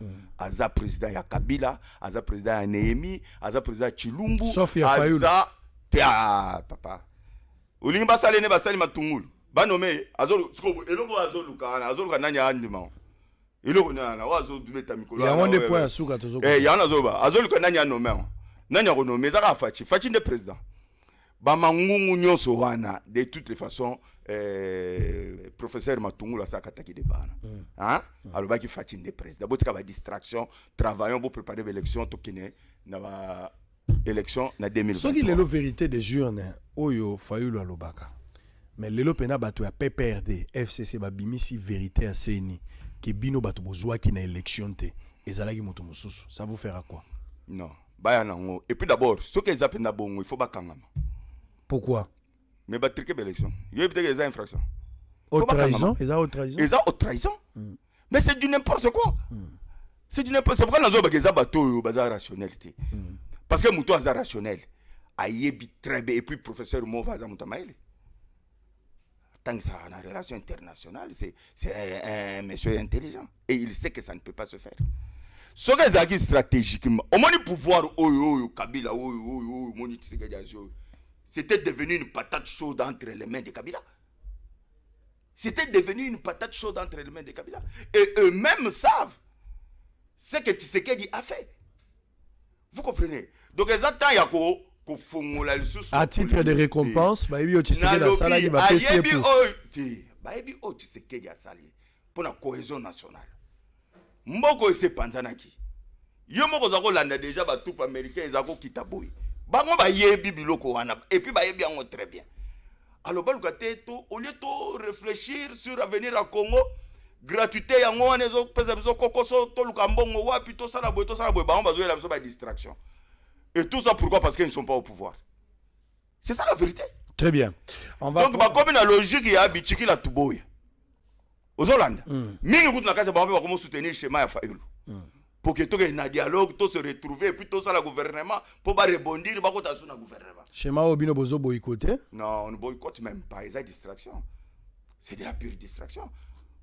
Mm. aza président ya kabila aza président ya nehemi aza président ya chilumbu aza te ah, papa olingi basala ene basali matungulu banome eloko azoluka wana azoluka nani andima eloko nana oyo azobeta mikoloyango nde po ya suka tozoyango eh, nazoloba azoluka nani anome awa nani akonome ezaka faci faci nde président bamangungu nyonso wana de toutes les façons eh, professeur matungulu saka taki mm. Hein? mm. ah? des alobaki fati nde président botika travaillant travaillons préparer l'élection tokende na ba élection na qui est la vérité des urnes, oyo fayulu alobaka mais lelo mpena bato ya pprd fcc babimisi vérité ya seni ki bino bato qui na élection te ki moto mususu. ça vous fera quoi non et puis d'abord ce qui na bongo il faut bakangama pourquoi mais ba tricher l'élection yoyebi te ke eza infraction eza autre trahison hein. mm. mais c'est du n'importe quoi mm. c'est du n'importe quoi. c'est pourquoi nazobaka a bato oyo baza bazar te mm. parce que moto Il rationnel bi très bien et puis professeur mova tant que ça a une relation internationale c'est un monsieur intelligent et il sait que ça ne peut pas se faire soki dit stratégiquement du pouvoir oh pouvoir, kabila oh oh, oh moni omoni tisekedi azio oh, c'était devenu une patate chaude entre les mains de Kabila. C'était devenu une patate chaude entre les mains de Kabila. Et eux-mêmes savent ce que Tshisekedi a fait. Vous comprenez Donc, ils attendent Yako. À titre de récompense, bah, il Tshisekedi a salé. il Bah, Tshisekedi a salé pour la cohésion nationale. Mboko et c'est Panzanaki. Yo moko zako landa déjà ba troupe américaine zako kitaboui bango bayebi biloko wana epuis bayebi bien très bien alors baluka te to au lieu de réfléchir sur avenir ya congo gratuité yango wana pesa biso kokoso luka mbongo wapi tosala boye tosala boye bango bazoyela biso distraction et tout ça pourquoi parce qu'ils ne sont pas au pouvoir c'est ça la vérité très bien On va donc bakomi la logique ya bitiki la tuboya ozolanda hmm. mingi kutu na kati ba ba komo soutenir schéma ya fayulu mm pour que tout un dialogue, tout se retrouver, puis tout ça le gouvernement, pour pas rebondir, pas qu'on dans le gouvernement. Schéma Obino Bozo boycotté Non, on ne boycotte même pas, c'est distraction. C'est de la pure distraction.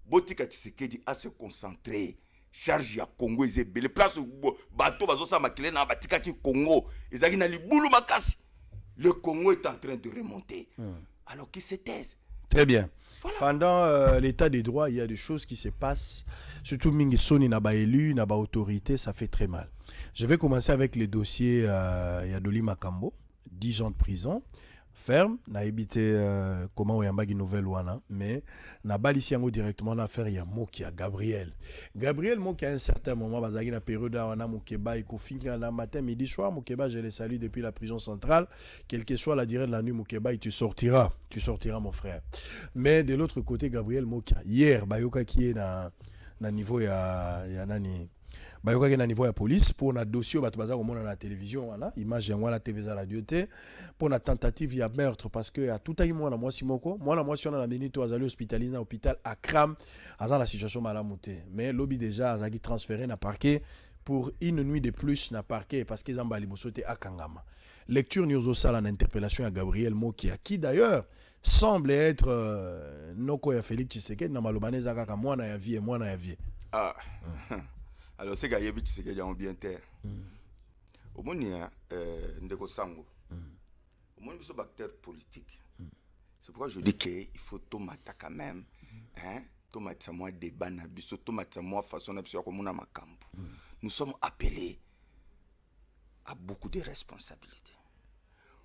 Botika Tshisekedi à se concentrer. Charge à Congo ezebele place bato bazosala makele na le Congo ezalaki na libulu makasi le Congo est en train de remonter hmm. alors qu'ils se taise très bien pendant euh, l'état des droits il y a des choses qui se passent surtout ming soni na pas élu na pas autorité ça fait très mal je vais commencer avec le dossier euh, Yadoli Makambo 10 ans de prison ferme na évité euh, comment une nouvelle wana hein, mais na pas yango directement na affaire ya qui Gabriel Gabriel Mokia, à un certain moment a une période wana Mokeba ekofinga na matin midi soir je les salue depuis la prison centrale quelle que soit la durée de la nuit tu sortiras tu sortiras mon frère mais de l'autre côté Gabriel Mokia, hier bayoka qui est là na niveau ya, ya nani bayokaki na niveau ya police na dossier oyo bato baza komona na télévision wana image yango wana à la radio pour na tentative ya meurtre parce que atutaki mwana mwasi moko mwana mwasi wana na minute oyo azali à l'hôpital hôpital akram à la situation malamu te mais lobi déjà azalaki transféré na parquet pour une nuit de plus na parquet parce que ont mbala liboso à akangama lecture au ozosala na interpellation à gabriel mokia qui d'ailleurs semble être euh, noko ya Félix Tshisekedi na maloba na mwana ya vie mwana ya vie ah mm. alors seka ayebi Tshisekedi yango bien terre mm. omoni ya euh, ndeko sango mm. omuni biso bactère politique mm. c'est pourquoi je dis que il faut tomata quand même mm. hein tomatisa mwa débat na biso tomatisa moi façon na biso ko komona makambu mm. nous sommes appelés à beaucoup de responsabilités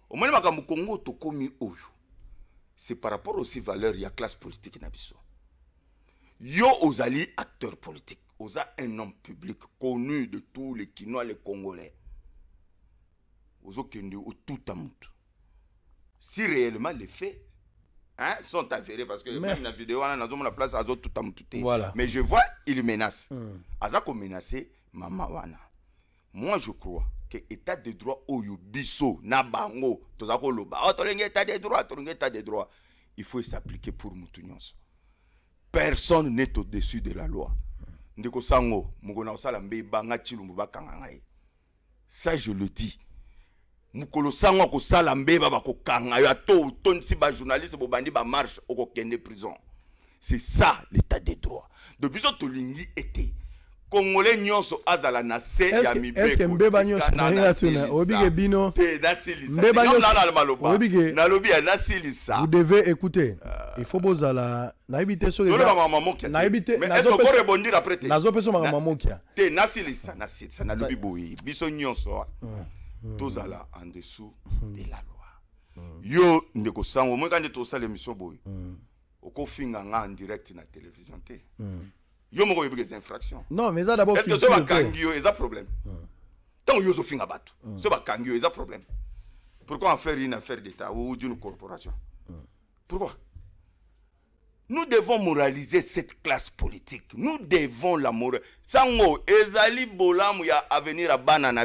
omoni Congo to komi oyo c'est par rapport aussi valeur la classe politique na yo ozali acteur politique oza un homme public connu de tous les kinois les congolais au tout amout. si réellement les faits hein, sont avérés parce que même la vidéo wana la place azotuta tout à voilà. mais je vois il menace mm. aza menacer mama wana moi je crois que état de droit oyubiso biso na bango toza loba. o oh, tolingi état de droit tolingi état de droit il faut s'appliquer pour mutunyonso personne n'est au-dessus de la loi ndeko sango mokona kosala mbe ebanga tshilumbu bakanga ngai ça je le dis mokolo sango akosala mbeba bakokanga yo ato otondisi bajournaliste bobandi bamarche okokende prison c'est ça l'état de droit de biso tolingi était congolais nyonso azala na se ya mibeko mbeba nyonso nalinga tuna oyebike bino mbeba Na lobi ya nasilisa vous devez écouter il faut bozala nayebi te sonayebi tenazorebondira pre te nazopesa makambo mokia te nasilisa Na lobi boi. biso nyonso ah. hmm. Hmm. tozala en dessous hmm. de la loi yo ndeko sango moyika nde tosala émission boye okofinga nga en direct na télévision te mm. Il y a des infractions. non mais ça d'abord Est-ce que va C'est pas un problème ntango yo un so bakangi yo un mmh. mmh. problème pourquoi en faire une affaire d'état ou d'une corporation mmh. pourquoi nous devons moraliser cette classe politique nous devons la moraliser. sango ezali bolamu ya avenir a bana à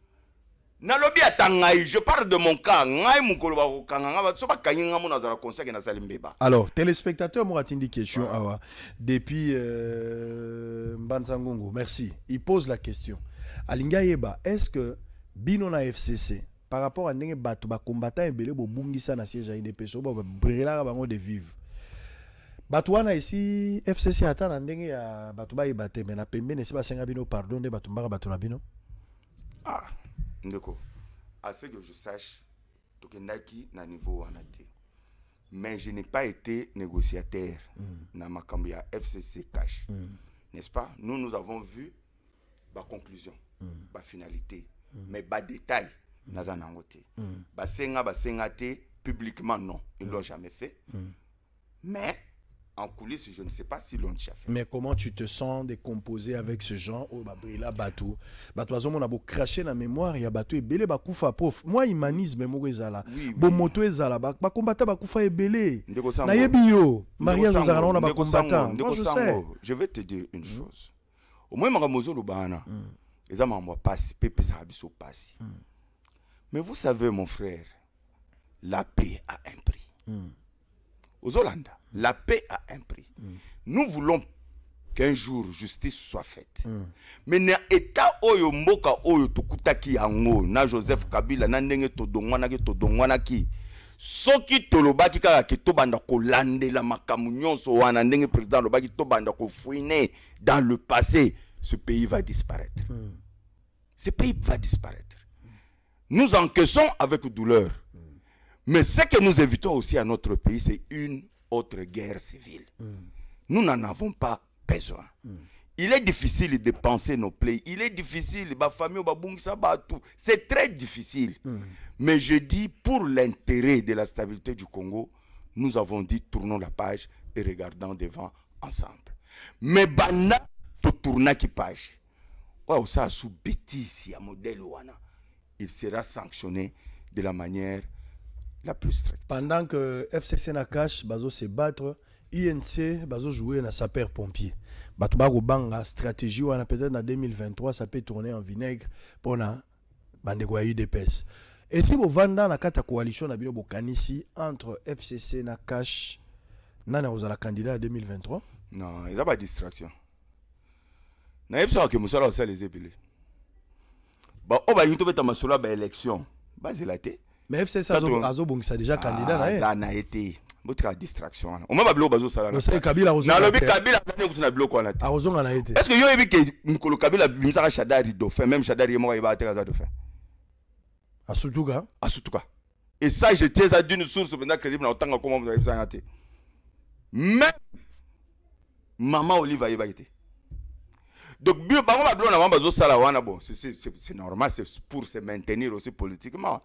nalobi ata je parle de mon cas ngai mokolo bakokanga ngaba so bakangi mon mona azala conseil nasali mbeba alors téléspectateur moko atindi question voilà. awa depuis euh, merci il pose la question Alinga yeba, est ce que bino na fcc par rapport à ndenge bato bacombattant ebele bungisa na siège ya idps oyo babrelaka bango de vivre bato wana ici fcc ata ndenge ya bato ba te me na se esi basenga bino pardon nde mbaka bato na bino ah ndeko à ce que je sache naki na niveau wana te mais je n'ai pas été négociateur mm. na makambo fcc cash mm. n'est-ce pas nous nous avons vu baconclusion conclusion, mm. bafinalité mm. mais badétail mm. naza nango te mm. basenga basenga te publiquement non ils l'a mm. l'ont jamais fait mm. mais en coulisses, je ne sais pas si l'on a fait. Mais comment tu te sens de composer avec ce genre Oh, babrila, Batou. on a beau cracher la mémoire, il y a Batou et Belé, Bakoufa, prof. Moi, humanisme, moi, Ezala. Bon, moto, Ezala. Bah, combattant Bakoufa et Belé. Nayebio. battu. Zozara, on a pas combattant. Moi, je sais. Je vais te dire une hmm. chose. Au moins, Maramozo, le Bahana. Les hmm. amis, moi, passe, Pépé, Sarabiso, passe. Hmm. Mais vous savez, mon frère, la paix a un prix. Aux Hollandais. La paix a un prix. Nous voulons qu'un jour justice soit faite. Mm. Mais na état oyo mboka oyo tokutaki yango na Joseph Kabila na ndenge dongwana ki. soki tolobaki kaka ke ko landela makambo nyonso wana ndenge président banda tobanda kofouine dans le passé ce pays va disparaître mm. ce pays va disparaître nous encaissons avec douleur mm. mais ce que nous évitons aussi à notre pays c'est une autre guerre civile. Mm. Nous n'en avons pas besoin. Mm. Il est difficile de penser nos plaies. Il est difficile, ma famille, c'est très difficile. Mm. Mais je dis, pour l'intérêt de la stabilité du Congo, nous avons dit, tournons la page et regardons devant ensemble. Mais bana, tout tourna qui page. ou ça sous bêtise, modèle Il sera sanctionné de la manière la plus stricte. Pendant que FCC Nakash bazo se battre, INC bazo jouer na saper pompier. Batubago banga stratégie wana peut-être na 2023 ça peut tourner en vinaigre pour na bande ko UDPS. Et si vous vendez la kata coalition na bino bokanisi entre FCC Nakash nana la candidat en 2023 Non, ils a pas distraction. Na yebisa ke musala osale les épilés. Ba oba yito beta masolo ba élection. Bazela te mais FCC ça déjà ah, candidat hein. ça na été ye botika distraction wana omwa babiloko bazosalaanalobi kabila azali ekuti na biloko wana te akozonga na ye te estce yo oyebi ke mikolo kabila abimisaka shadari dauphin même shadari ye moko ayebaka te kaza dauphin asutuka asutuka et ça je tiens à d'une source mpenza crédible na otanga koma moto ayebisanga été même maman olive ayebaki été donc bango babiloko na bango bazosala wana bon c'est c'est c'est normal c'est pour se maintenir aussi politiquement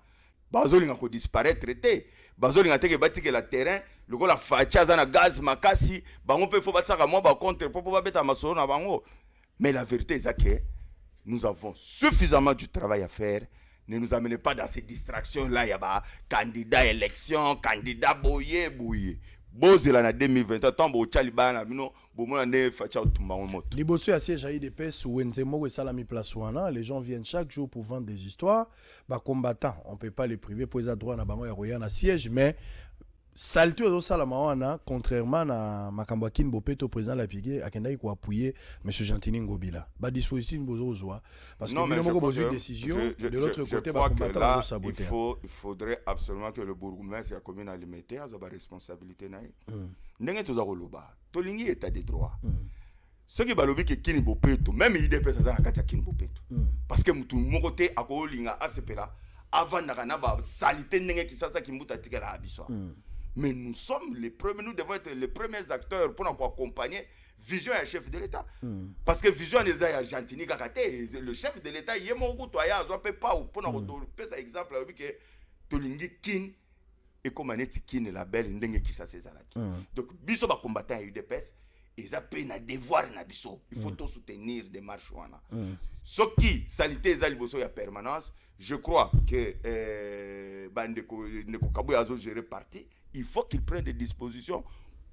bazolinga kodisparaître te bazolinga te ke batikela terrain lokola faci za na gaz makasi bango pe fo mo ba contre mpo mpo beta masolo na bango mais la vérité est que nous avons suffisamment du travail à faire ne nous amenez pas dans ces distractions là ya candidat élection candidat boye boye bozela na 2021 ntango botya libala na bino bomona nde fatya kotumbango moto liboso ya siège aidps wenze moko salami place wana les gens viennent chaque jour pour vendre des histoires combattants on peut pas les priver pour les droit na bango ya royal na siège mais salité ozosalama wana contrairement na makambo ya kini bopeto président lapige akendaki koappuye m gentini ngobila badispositif bozokozwa parce non, que bino moko bozwi décision je, de l'autre côté ba saboter il faudrait absolument que le bourgmestre ya commune alimete azwa baresponsabilité na ye mm. ndenge toza koloba tolingi état de droit mm. soki balobi ke kini bopeto même dépense aza na kati ya kini bopeto mm. parce que mutu moko te akolinga asepela avant na basalité ndenge kinshasa kimbuta atikela ya biso mm. Mais nous sommes les premiers, nous devons être les premiers acteurs pour nous accompagner Vision est chef de l'État. Hmm. Parce que Vision est à Gentini Kakate, le chef de l'État, il est mon goût, il pas ou pour nous un hmm. exemple, il que Tolingi Kin et comme on est Kin la belle, il qui ça c'est hmm. Donc, biso ba à UDPS, ils appellent à devoir na biso. Il faut tout soutenir des marches Ce qui salité ezaliboso ya permanence, je crois que euh, ba ndeko kabu yazo parti il faut qu'il prenne des dispositions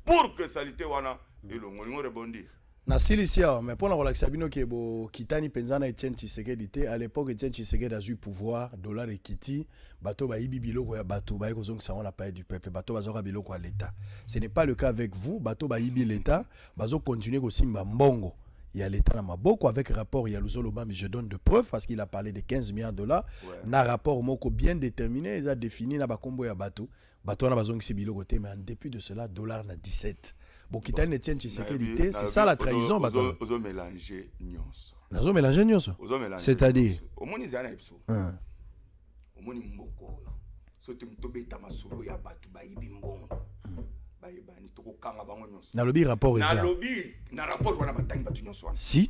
pour que salite wana elongolingo rebondir nasilisi awa me mpona kolakisa bino ke bo. Kitani na etienne tshisekedi te à l'époque etienne tshisekedi azwi pouvoir dollar kiti bato yibi biloko ya bato ba kozongisa ngo la paye du peuple bato bazoka biloko ya l'état ce n'est pas le cas avec vous bato yibi l'état ko simba mbongo ya l'état na maboko avec rapport ya mais je donne de preuves parce qu'il a parlé de 15 milliards de dollars na rapport moko bien déterminé a défini na bakombo ya bato batona bazongisi biloko te mais en déput de cela dollar na 17 bokitani na etienne tshisekedi te c'est ça la trahison baozomélange nyonso nazomélange nyonso c'est-à-dire omoni ezala na biso omoni mboko oyo soki masolo ya batu bayibi mbongo bayebani tokokanga bango nyonso nalobi rapport eza nalobi na rapport wana batangi batu nyonso wana si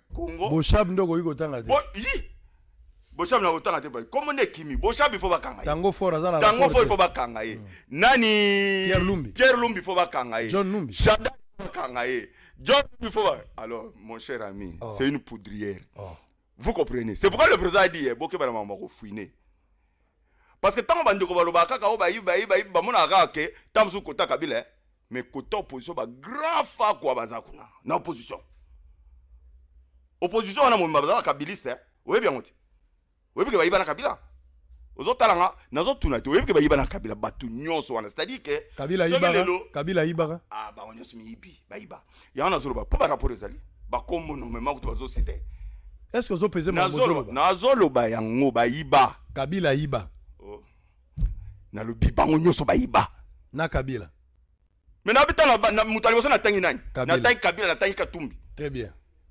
Congo. Boshab ndoko yiko tanga te. Bo yi. Boshab na kotanga te ba. Komo ne kimi. Boshab ifo bakanga Tango fort azala. Tango fort ifo bakanga ye. Mm. Nani Pierre Lumbi. Pierre Lumbi ifo bakanga ye. John Lumbi. Shada ifo bakanga ye. John Lumbi ifo Alors mon cher ami, oh. c'est une poudrière. Oh. Vous comprenez. C'est pourquoi le président a dit eh, boke bana mama fouiner. Parce que tant bandeko baloba kaka o oh, bayi bayi bayi bamona kaka tamsu kota kabile. Eh. mais kota opposition ba grave fa quoi, bazakuna na opposition opposition wana mon baza kabiliste hein. oyebi yango te oyebi ke bayiba na kabila ozotalanga nazotuna te oyebi ke bayiba na kabila bato nyonso wana c'est-à-dire que kabila lelo kabila ayibaka ah iba bango nyonso miyibi bayiba yango nazoloba mpo barapport ezali bakombo nomema kutu bazosite est ce que mon ozopese nazoloba yango iba kabila iba na ayiba oh. nalobi bango nyonso iba na kabila me nabitana moto aliboso tangi nani N'a tangi kabila n'a natangi katumbi très bien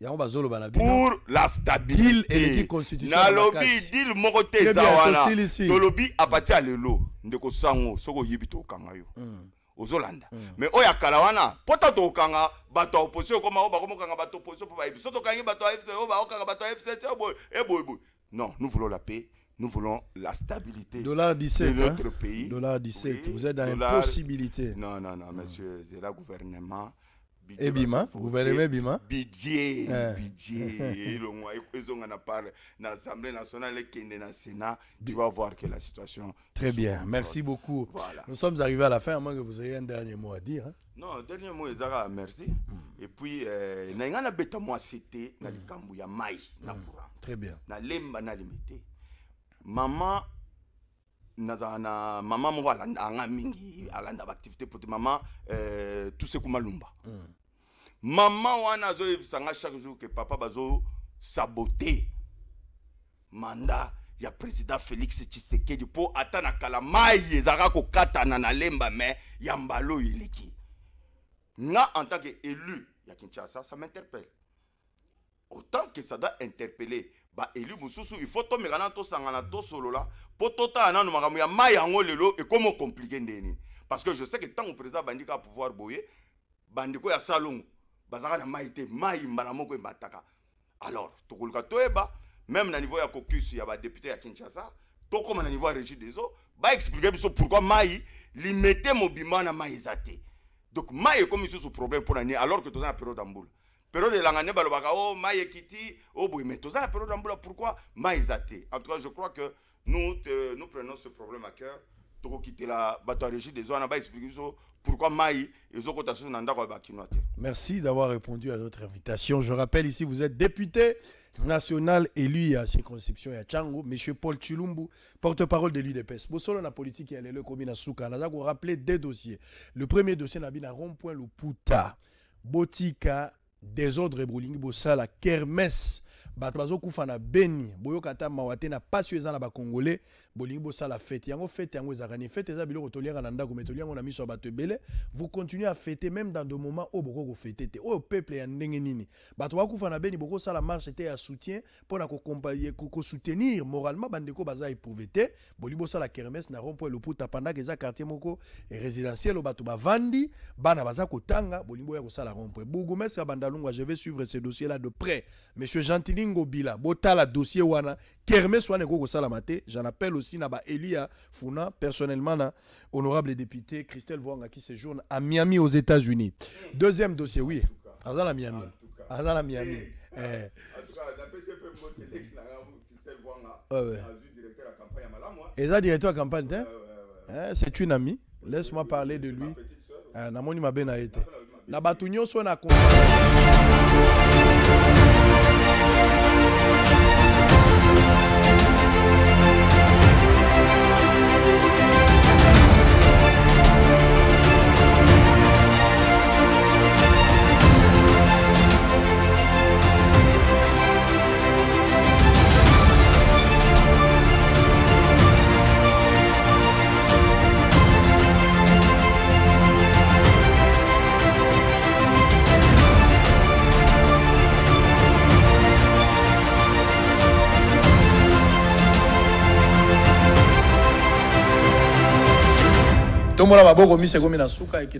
pour la stabilité nalobi deal moko te eza wana tolobi apati ya lelo ndeko sango soko yibito kanga yo hmm. ozolanda hmm. mais oya akala Pota to kanga. bato ya opposition ekoma koma kanga bato opposition mpo bayebi Soto tokangi bato ya fc oyo bakokanga bato ya fc eh, boy. non nous voulons la paix nous voulons la stabilité dollar 17, de notre hein? pays dollar 17 oui, vous êtes dans l'impossibilité dollar... non non non monsieur c'est la gouvernement eh, bima, ebima guvernema Bima budget eh. budget elongwa on na par na assemblée nationale et dans na sénat tu vas voir que la situation très bien merci beaucoup voilà. nous sommes arrivés à la fin à moins que vous ayez un dernier mot à dire hein? non dernier mot ezaka merci hmm. et puis euh, na nga na beta mwasi le na hmm. likambo ya mai hmm. na courant très bien Na lemba na mama Maman, na mama moko alanda anga mingi alanda baactivité pote mama euh, tuseku malumba mm maman wana sanga chaque jour que papa saboter. manda ya président félix tshisekedi pour atana kala mai zarako katana na lemba me ya mbalo oyo eleki Non en tant que élu ya kinshasa ça m'interpelle autant que ça doit interpeller élu mususu il faut to solo tosolola mpo tota nano makamu ya mai yango lelo comment compliquer ndeni parce que je sais que tant le président bandika pouvoir boyer, bandiko ya salongo bazaka na mai te mai mbala moko emataka alors tokoluka toyeba même na niveau ya cocus ya badepute ya kinshasa comme na niveau ya régie des eaux baexplike biso pourquoi mai limete mobima na mai eza te donc mai ekómi ce problème mpo na nini alors que toza na période ya mbula période elanga nde balobaka o oh, mai ekiti o oh boye mais toza na période ya mbula pourquoi mai eza te en tout cas je crois que nous, te, nous prenons ce problème à cœur tokokitela bato ya régie des baexplike biso pourquoi mai ezokota susu na ndako ya bakinois te merci d'avoir répondu à notre invitation je rappelle ici vous êtes député national élu à circonscription ya tchango monsieur paul chilumbu porte-parole de l'udps bosolo na politique ya lelo ekomi na suka naza korappeler deux dossiers le premier dossier na bi na rond point loputa botika désordre ebolingi bosala kermesse bato bazokufa na beni boyoka ata mawa te na pasi oyo eza na bacongolais bolingi bosala fete yango fete yango ezalaka ni fete eza biloko toliaka na ndako me na miso ya bato vous continuez à fêter, même dans de moment oyo bokoki kofete te oyo peuple ya ndenge nini bato bakufa na beni bokosala marche te ya soutien mpo na soutenir moralement bandeko baza éprouve te bolingi bosala kermes na rompo que pandaka eza quartier moko résidentiel oyo bato Vandi, bana baza kotanga bolingi boya kosala rompo merci ya bandalunga je vais suivre ce dossier là de près monsieur gentilingobila ngobila botala dossier wana kermes wana ekoki kosalama te j'en appelle aussi na ba Elia Funa personnellement na honorable député Christelle Wanga qui séjourne à Miami aux États-Unis. Deuxième dossier, oui. Azal à Miami. Azal à Miami. En tout cas, ah, la eh. PCP Motélé Christelle Wanga, directeur à campagne à Malamwa. Hein. Et ça directeur à campagne, hein. Eh, c'est une amie. Laisse-moi parler de lui. Ah, namoni mabe a été. Na batunyo so na tombola maboko miso ekomi na suka ekenda